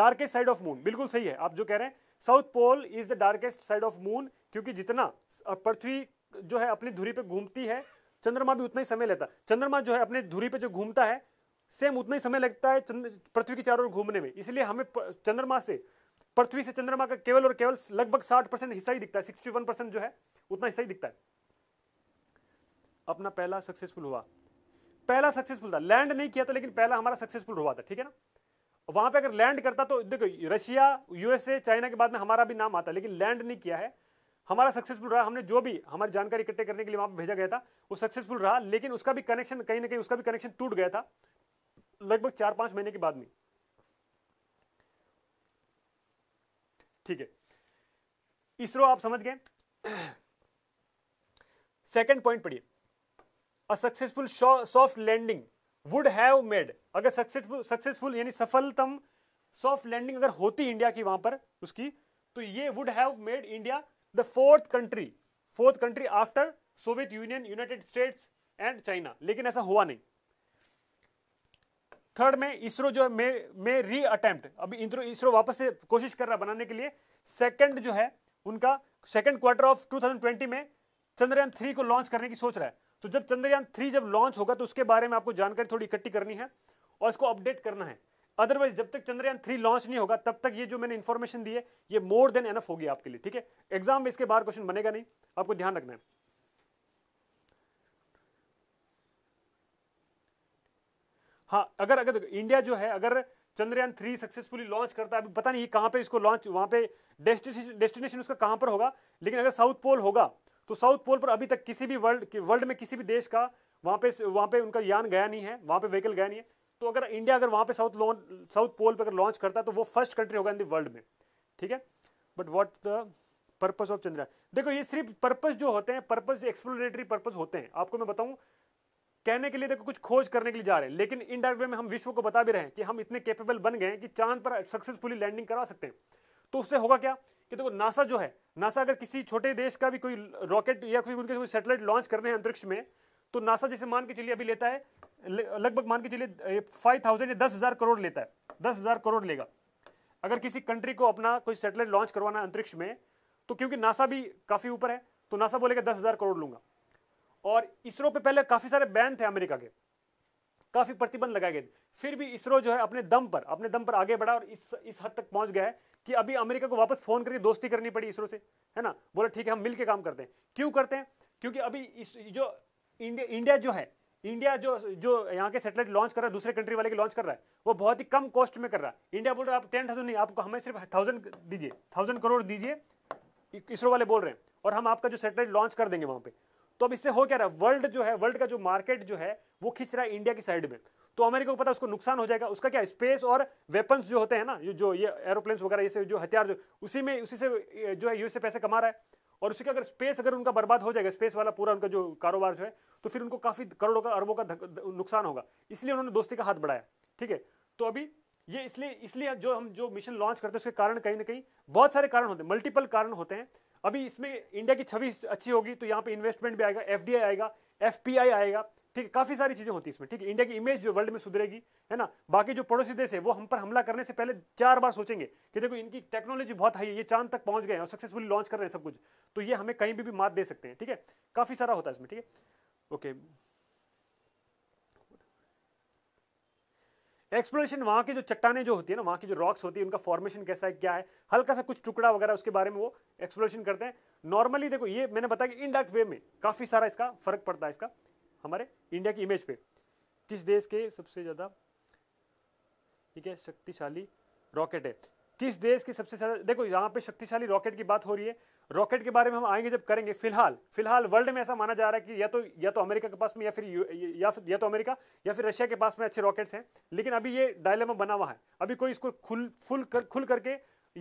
डार्केस्ट साइड ऑफ मून बिल्कुल सही है आप जो कह रहे हैं south pole is the darkest side of moon क्योंकि जितना पृथ्वी जो है अपनी धुरी पे घूमती है चंद्रमा भी उतना ही समय लेता चंद्रमा जो है अपने धुरी पे जो घूमता है सेम उतना ही समय लगता है पृथ्वी के चारों ओर घूमने में इसलिए हमें चंद्रमा से पृथ्वी से चंद्रमा का केवल और केवल लगभग साठ परसेंट हिस्सा ही दिखता है सिक्सटी वन परसेंट जो है उतना हिस्सा ही दिखता है अपना पहला सक्सेसफुल हुआ पहला सक्सेसफुल था लैंड नहीं किया था लेकिन पहला हमारा सक्सेसफुल हुआ था ठीक है ना वहां पे अगर लैंड करता तो देखो रशिया यूएसए चाइना के बाद में हमारा भी नाम आता लेकिन लैंड नहीं किया है हमारा सक्सेसफुल रहा हमने जो भी हमारी जानकारी इकट्ठे करने के लिए वहाँ पर भेजा गया था वो सक्सेसफुल रहा लेकिन उसका भी कनेक्शन कहीं ना कहीं उसका भी कनेक्शन टूट गया था लगभग चार पाँच महीने के बाद में ठीक है इसरो आप समझ गए सेकंड पॉइंट पढ़िए a successful soft landing would have made अगर सक्सेसफुल सक्सेसफुल यानी सफलतम सॉफ्ट लैंडिंग अगर होती इंडिया की वहां पर उसकी तो ये would have made India the fourth country fourth country after Soviet Union, United States and China. लेकिन ऐसा हुआ नहीं थर्ड में इसरो जो है री अटेम्प्ट अभी इंद्रो इसरो वापस से कोशिश कर रहा है बनाने के लिए सेकंड जो है उनका सेकंड क्वार्टर ऑफ 2020 में चंद्रयान थ्री को लॉन्च करने की सोच रहा है तो जब चंद्रयान थ्री जब लॉन्च होगा तो उसके बारे में आपको जानकारी थोड़ी इकट्ठी करनी है और इसको अपडेट करना है अदरवाइज जब तक चंद्रयान थ्री लॉन्च नहीं होगा तब तक ये जो मैंने इन्फॉर्मेशन दी है ये मोर देन एनफ होगी आपके लिए ठीक है एग्जाम में इसके बाहर क्वेश्चन बनेगा नहीं आपको ध्यान रखना है हाँ अगर अगर इंडिया जो है अगर चंद्रयान थ्री सक्सेसफुली लॉन्च करता है अभी पता नहीं कहां पे इसको लॉन्च वहां पे डेस्टिनेशन डेस्टिनेशन उसका कहां पर होगा लेकिन अगर साउथ पोल होगा तो साउथ पोल पर अभी तक किसी भी वर्ल्ड वर्ल्ड में किसी भी देश का वहां पे वहां पे उनका यान गया नहीं है वहां पे व्हीकल गया नहीं है तो अगर इंडिया अगर वहां पे साउथ लॉन साउथ पोल पे अगर लॉन्च करता है तो वो फर्स्ट कंट्री होगा इन दी वर्ल्ड में ठीक है but what the purpose of Chandrayaan देखो ये सिर्फ पर्पस जो होते हैं पर्पस एक्सप्लोरेटरी पर्पस होते हैं आपको मैं बताऊं कहने के लिए देखो कुछ खोज करने के लिए जा रहे हैं लेकिन इनडायरेक्ट वे में हम विश्व को बता भी रहे हैं कि हम इतने कैपेबल बन गए कि चांद पर सक्सेसफुली लैंडिंग करा सकते हैं तो उससे होगा क्या कि देखो नासा जो है नासा अगर किसी छोटे देश का भी कोई रॉकेट या कोई उनके कोई सैटेलाइट लॉन्च करने हैं अंतरिक्ष में तो नासा जैसे मान के चलिए अभी लेता है लगभग मान के चलिए फाइव थाउजेंड या दस हज़ार करोड़ लेता है दस हज़ार करोड़ लेगा अगर किसी कंट्री को अपना कोई सेटेलाइट लॉन्च करवाना अंतरिक्ष में तो क्योंकि नासा भी काफ़ी ऊपर है तो नासा बोलेगा दस हज़ार करोड़ लूँगा और इसरो पे पहले काफ़ी सारे बैन थे अमेरिका के काफ़ी प्रतिबंध लगाए गए फिर भी इसरो जो है अपने दम पर अपने दम पर आगे बढ़ा और इस इस हद तक पहुंच गया है कि अभी अमेरिका को वापस फ़ोन करके दोस्ती करनी पड़ी इसरो से है ना बोला ठीक है हम मिल काम करते हैं क्यों करते हैं क्योंकि अभी इस जो इंडिया इंडिया जो है इंडिया जो जो यहाँ के सेटेलाइट लॉन्च कर रहा है दूसरे कंट्री वाले के लॉन्च कर रहा है वो बहुत ही कम कॉस्ट में कर रहा है इंडिया बोल रहा है आप टेन थाउजेंड नहीं आपको हमें सिर्फ थाउजेंड दीजिए थाउजेंड करोड़ दीजिए इसरो वाले बोल रहे हैं और हम आपका जो सेटेलाइट लॉन्च कर देंगे वहाँ पे तो अब इससे हो क्या रहा है वर्ल्ड जो है वर्ल्ड का जो मार्केट जो है वो खींच रहा है इंडिया की साइड में तो अमेरिका को पता उसको नुकसान हो जाएगा उसका क्या स्पेस और वेपन्स जो होते हैं ना जो ये एरोप्लेन्स वगैरह ये जो हथियार जो उसी में उसी से जो है यूएस से पैसे कमा रहा है और उसके अगर स्पेस अगर उनका बर्बाद हो जाएगा स्पेस वाला पूरा उनका जो कारोबार जो है तो फिर उनको काफ़ी करोड़ों का अरबों का नुकसान होगा इसलिए उन्होंने दोस्ती का हाथ बढ़ाया ठीक है तो अभी ये इसलिए इसलिए जो हम जो मिशन लॉन्च करते हैं उसके कारण कहीं ना कहीं बहुत सारे कारण होते हैं मल्टीपल कारण होते हैं अभी इसमें इंडिया की छवि अच्छी होगी तो यहाँ पे इन्वेस्टमेंट भी आएगा एफ आएगा एफ आएगा ठीक है काफी सारी चीजें होती है इसमें ठीक है इंडिया की इमेज जो वर्ल्ड में सुधरेगी है ना बाकी जो पड़ोसी देश है वो हम पर हमला करने से पहले चार बार सोचेंगे कि देखो इनकी टेक्नोलॉजी बहुत हाई है ये चांद तक पहुंच गए हैं और सक्सेसफुली लॉन्च कर रहे हैं सब कुछ तो ये हमें कहीं भी, भी मात दे सकते हैं ठीक है काफी सारा होता है इसमें ठीक है ओके एक्सप्लोरेशन वहाँ की जो चट्टाने जो होती है ना वहाँ की जो रॉक्स होती है उनका फॉर्मेशन कैसा है क्या है हल्का सा कुछ टुकड़ा वगैरह उसके बारे में वो एक्सप्लोरेशन करते हैं नॉर्मली देखो ये मैंने बताया कि इनडायरेक्ट वे में काफ़ी सारा इसका फर्क पड़ता है इसका हमारे इंडिया की इमेज पे किस देश के सबसे ज़्यादा ठीक है शक्तिशाली रॉकेट है किस देश की सबसे ज़्यादा देखो यहाँ पे शक्तिशाली रॉकेट की बात हो रही है रॉकेट के बारे में हम आएंगे जब करेंगे फिलहाल फिलहाल वर्ल्ड में ऐसा माना जा रहा है कि या तो या तो अमेरिका के पास में या फिर या फिर या तो अमेरिका या फिर रशिया के पास में अच्छे रॉकेट्स हैं लेकिन अभी ये डायलेमा बना हुआ है अभी कोई इसको खुल फुल कर खुल करके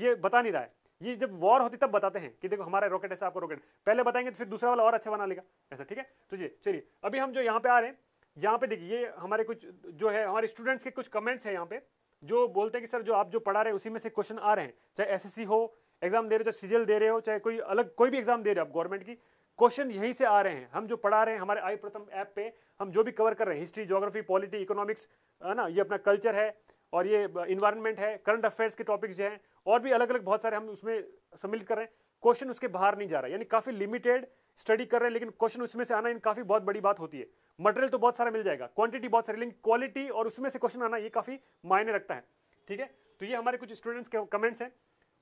ये बता नहीं रहा है ये जब वॉर होती तब बताते हैं कि देखो हमारा रॉकेट ऐसा आपको रॉकेट पहले बताएंगे तो फिर दूसरा वाला और अच्छा बना लेगा ऐसा ठीक है तो ये चलिए अभी हम जो यहाँ पे आ रहे हैं यहाँ पे देखिए ये हमारे कुछ जो है हमारे स्टूडेंट्स के कुछ कमेंट्स हैं यहाँ पे जो बोलते हैं कि सर जो आप जो पढ़ा रहे हैं उसी में से क्वेश्चन आ रहे हैं चाहे एस हो एग्जाम दे रहे हो चाहे सीजियल दे रहे हो चाहे कोई अलग कोई भी एग्जाम दे रहे हो आप गवर्नमेंट की क्वेश्चन यहीं से आ रहे हैं हम जो पढ़ा रहे हैं हमारे आई प्रथम ऐप पे हम जो भी कवर कर रहे हैं हिस्ट्री जोग्राफी पॉलिटी इकोनॉमिक्स है ना ये अपना कल्चर है और ये इन्वायरमेंट है करंट अफेयर्स के टॉपिक्स जो हैं और भी अलग अलग बहुत सारे हम उसमें सम्मिलित कर रहे हैं क्वेश्चन उसके बाहर नहीं जा रहा यानी काफ़ी लिमिटेड स्टडी कर रहे हैं लेकिन क्वेश्चन उसमें से आना इन काफ़ी बहुत बड़ी बात होती है मटेरियल तो बहुत सारा मिल जाएगा क्वांटिटी बहुत सारी लेकिन क्वालिटी और उसमें से क्वेश्चन आना ये काफ़ी मायने रखता है ठीक है तो ये हमारे कुछ स्टूडेंट्स के कमेंट्स हैं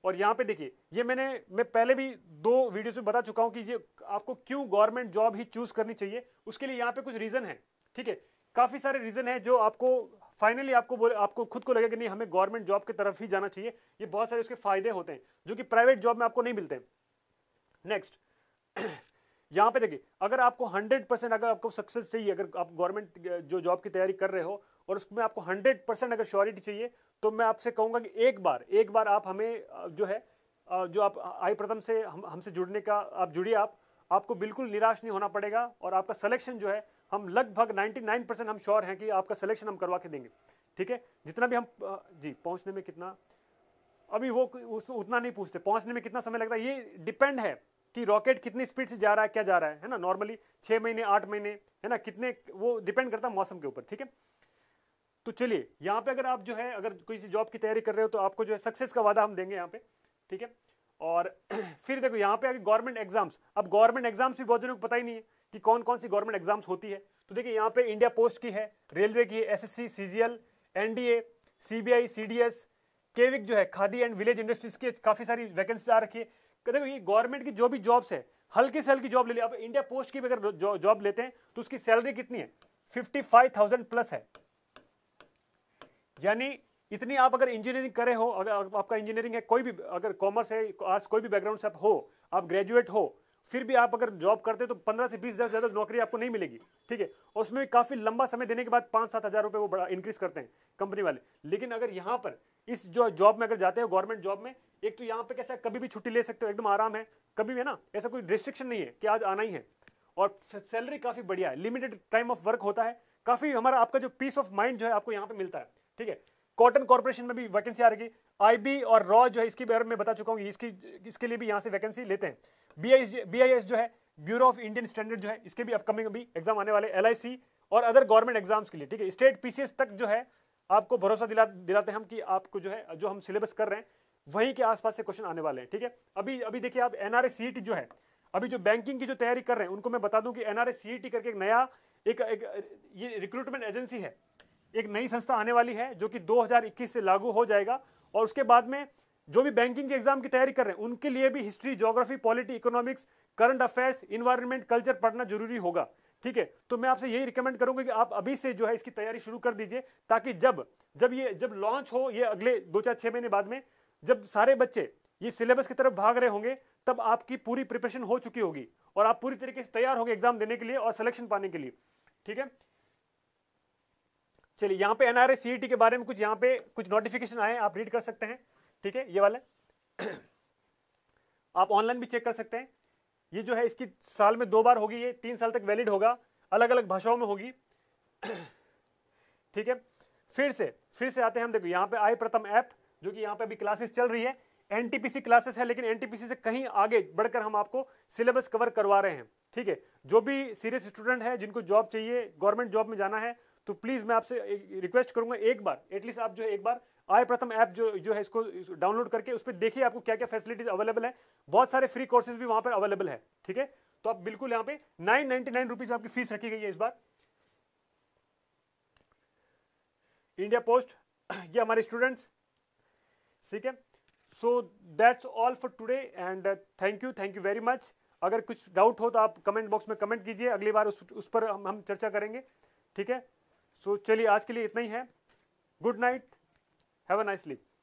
और यहाँ पे देखिए ये मैंने मैं पहले भी दो वीडियोस में बता चुका हूँ कि ये आपको क्यों गवर्नमेंट जॉब ही चूज़ करनी चाहिए उसके लिए यहाँ पे कुछ रीज़न है ठीक है काफ़ी सारे रीज़न है जो आपको फाइनली आपको बोले आपको खुद को लगेगा कि नहीं हमें गवर्नमेंट जॉब की तरफ ही जाना चाहिए ये बहुत सारे उसके फायदे होते हैं जो कि प्राइवेट जॉब में आपको नहीं मिलते नेक्स्ट [clears throat] यहाँ पे देखिए अगर आपको 100 परसेंट अगर आपको सक्सेस चाहिए अगर आप गवर्नमेंट जो जॉब की तैयारी कर रहे हो और उसमें आपको 100 परसेंट अगर श्योरिटी चाहिए तो मैं आपसे कहूँगा कि एक बार एक बार आप हमें जो है जो आप आई प्रथम से हम हमसे जुड़ने का आप जुड़िए आप आपको बिल्कुल निराश नहीं होना पड़ेगा और आपका सलेक्शन जो है हम लगभग 99 परसेंट हम श्योर हैं कि आपका सिलेक्शन हम करवा के देंगे ठीक है जितना भी हम जी पहुंचने में कितना अभी वो उस उतना नहीं पूछते पहुंचने में कितना समय लगता है ये डिपेंड है कि रॉकेट कितनी स्पीड से जा रहा है क्या जा रहा है है ना नॉर्मली छः महीने आठ महीने है ना कितने वो डिपेंड करता है मौसम के ऊपर ठीक है तो चलिए यहाँ पर अगर आप जो है अगर कोई जॉब की तैयारी कर रहे हो तो आपको जो है सक्सेस का वादा हम देंगे यहाँ पर ठीक है और [clears throat] फिर देखो यहाँ पे आगे गवर्नमेंट एग्जाम्स अब गवर्नमेंट एग्जाम्स भी बहुत जनों को पता ही नहीं है कि कौन कौन सी गवर्नमेंट एग्जाम्स होती है तो देखिए यहाँ पे इंडिया पोस्ट की है रेलवे की है SSC CGL C CBI CDS KVIC जो है खादी एंड विलेज इंडस्ट्रीज की काफ़ी सारी वैकेंसी आ रखी है तो देखो ये गवर्नमेंट की जो भी जॉब्स है हल्की से हल्की जॉब ले ली अब इंडिया पोस्ट की भी अगर जॉब लेते हैं तो उसकी सैलरी कितनी है फिफ्टी फाइव थाउजेंड प्लस है यानी इतनी आप अगर इंजीनियरिंग करे हो अगर आपका इंजीनियरिंग है कोई भी अगर कॉमर्स है आज कोई भी बैकग्राउंड से आप हो आप ग्रेजुएट हो फिर भी आप अगर जॉब करते तो पंद्रह से बीस हज़ार ज़्यादा नौकरी आपको नहीं मिलेगी ठीक है और उसमें काफ़ी लंबा समय देने के बाद पाँच सात हज़ार रुपये वो बड़ा इंक्रीज़ करते हैं कंपनी वाले लेकिन अगर यहाँ पर इस जो जॉब में अगर जाते हो गवर्नमेंट जॉब में एक तो यहाँ पे कैसा कभी भी छुट्टी ले सकते हो एकदम आराम है कभी भी है ना ऐसा कोई रिस्ट्रिक्शन नहीं है कि आज आना ही है और सैलरी काफ़ी बढ़िया है लिमिटेड टाइम ऑफ वर्क होता है काफ़ी हमारा आपका जो पीस ऑफ माइंड जो है आपको यहाँ पे मिलता है ठीक है कॉटन कॉर्पोरेशन में भी वैकेंसी आ रही आईबी और रॉ जो है इसके बारे में बता चुका हूँ इसकी इसके लिए भी यहाँ से वैकेंसी लेते हैं बी आई जो है ब्यूरो ऑफ इंडियन स्टैंडर्ड जो है इसके भी अपकमिंग अभी एग्जाम आने वाले एल और अदर गवर्नमेंट एग्जाम्स के लिए ठीक है स्टेट पीसीएस तक जो है आपको भरोसा दिला दिलाते हैं हम कि आपको जो है जो हम सिलेबस कर रहे हैं वहीं के आसपास से क्वेश्चन आने वाले हैं ठीक है अभी अभी देखिए आप एनआरए सीईटी e जो है अभी जो बैंकिंग की जो तैयारी कर रहे हैं उनको मैं बता दूं कि एनआरए सीईटी e करके एक नया एक, एक ये रिक्रूटमेंट एजेंसी है एक नई संस्था आने वाली है जो कि 2021 से लागू हो जाएगा और उसके बाद में जो भी बैंकिंग के एग्जाम की तैयारी कर रहे हैं उनके लिए भी history geography polity economics current affairs environment culture पढ़ना जरूरी होगा ठीक है तो मैं आपसे यही रिकमेंड करूंगा कि आप अभी से जो है इसकी तैयारी शुरू कर दीजिए ताकि जब जब ये जब लॉन्च हो ये अगले दो चार छः महीने बाद में जब सारे बच्चे ये सिलेबस की तरफ भाग रहे होंगे तब आपकी पूरी प्रिपरेशन हो चुकी होगी और आप पूरी तरीके से तैयार होंगे एग्जाम देने के लिए और सिलेक्शन पाने के लिए ठीक है चलिए यहाँ पे एन आर e के बारे में कुछ यहाँ पे कुछ नोटिफिकेशन आए आप रीड कर सकते हैं ठीक है ये वाला आप ऑनलाइन भी चेक कर सकते हैं ये जो है इसकी साल में दो बार होगी ये तीन साल तक वैलिड होगा अलग अलग भाषाओं में होगी ठीक है फिर से फिर से आते हैं हम देखो यहाँ पे आई प्रथम ऐप जो कि यहाँ पे अभी क्लासेस चल रही है एनटीपीसी क्लासेस है लेकिन एनटीपीसी से कहीं आगे बढ़कर हम आपको सिलेबस कवर करवा रहे हैं ठीक है जो भी सीरियस स्टूडेंट है जिनको जॉब चाहिए गवर्नमेंट जॉब में जाना है तो प्लीज़ मैं आपसे रिक्वेस्ट करूंगा एक बार एटलीस्ट आप जो है एक बार आय प्रथम ऐप जो जो है इसको डाउनलोड करके उस पर देखिए आपको क्या क्या फैसिलिटीज अवेलेबल है बहुत सारे फ्री कोर्सेज भी वहां पर अवेलेबल है ठीक है तो आप बिल्कुल यहाँ पे नाइन नाइन्टी नाइन रुपीज़ आपकी फीस रखी गई है इस बार इंडिया पोस्ट [clears throat] ये हमारे स्टूडेंट्स ठीक है so that's all for today and thank you thank you very much अगर कुछ डाउट हो तो आप कमेंट बॉक्स में कमेंट कीजिए अगली बार उस उस पर हम हम चर्चा करेंगे ठीक है सो so, चलिए आज के लिए इतना ही है good night have a nice sleep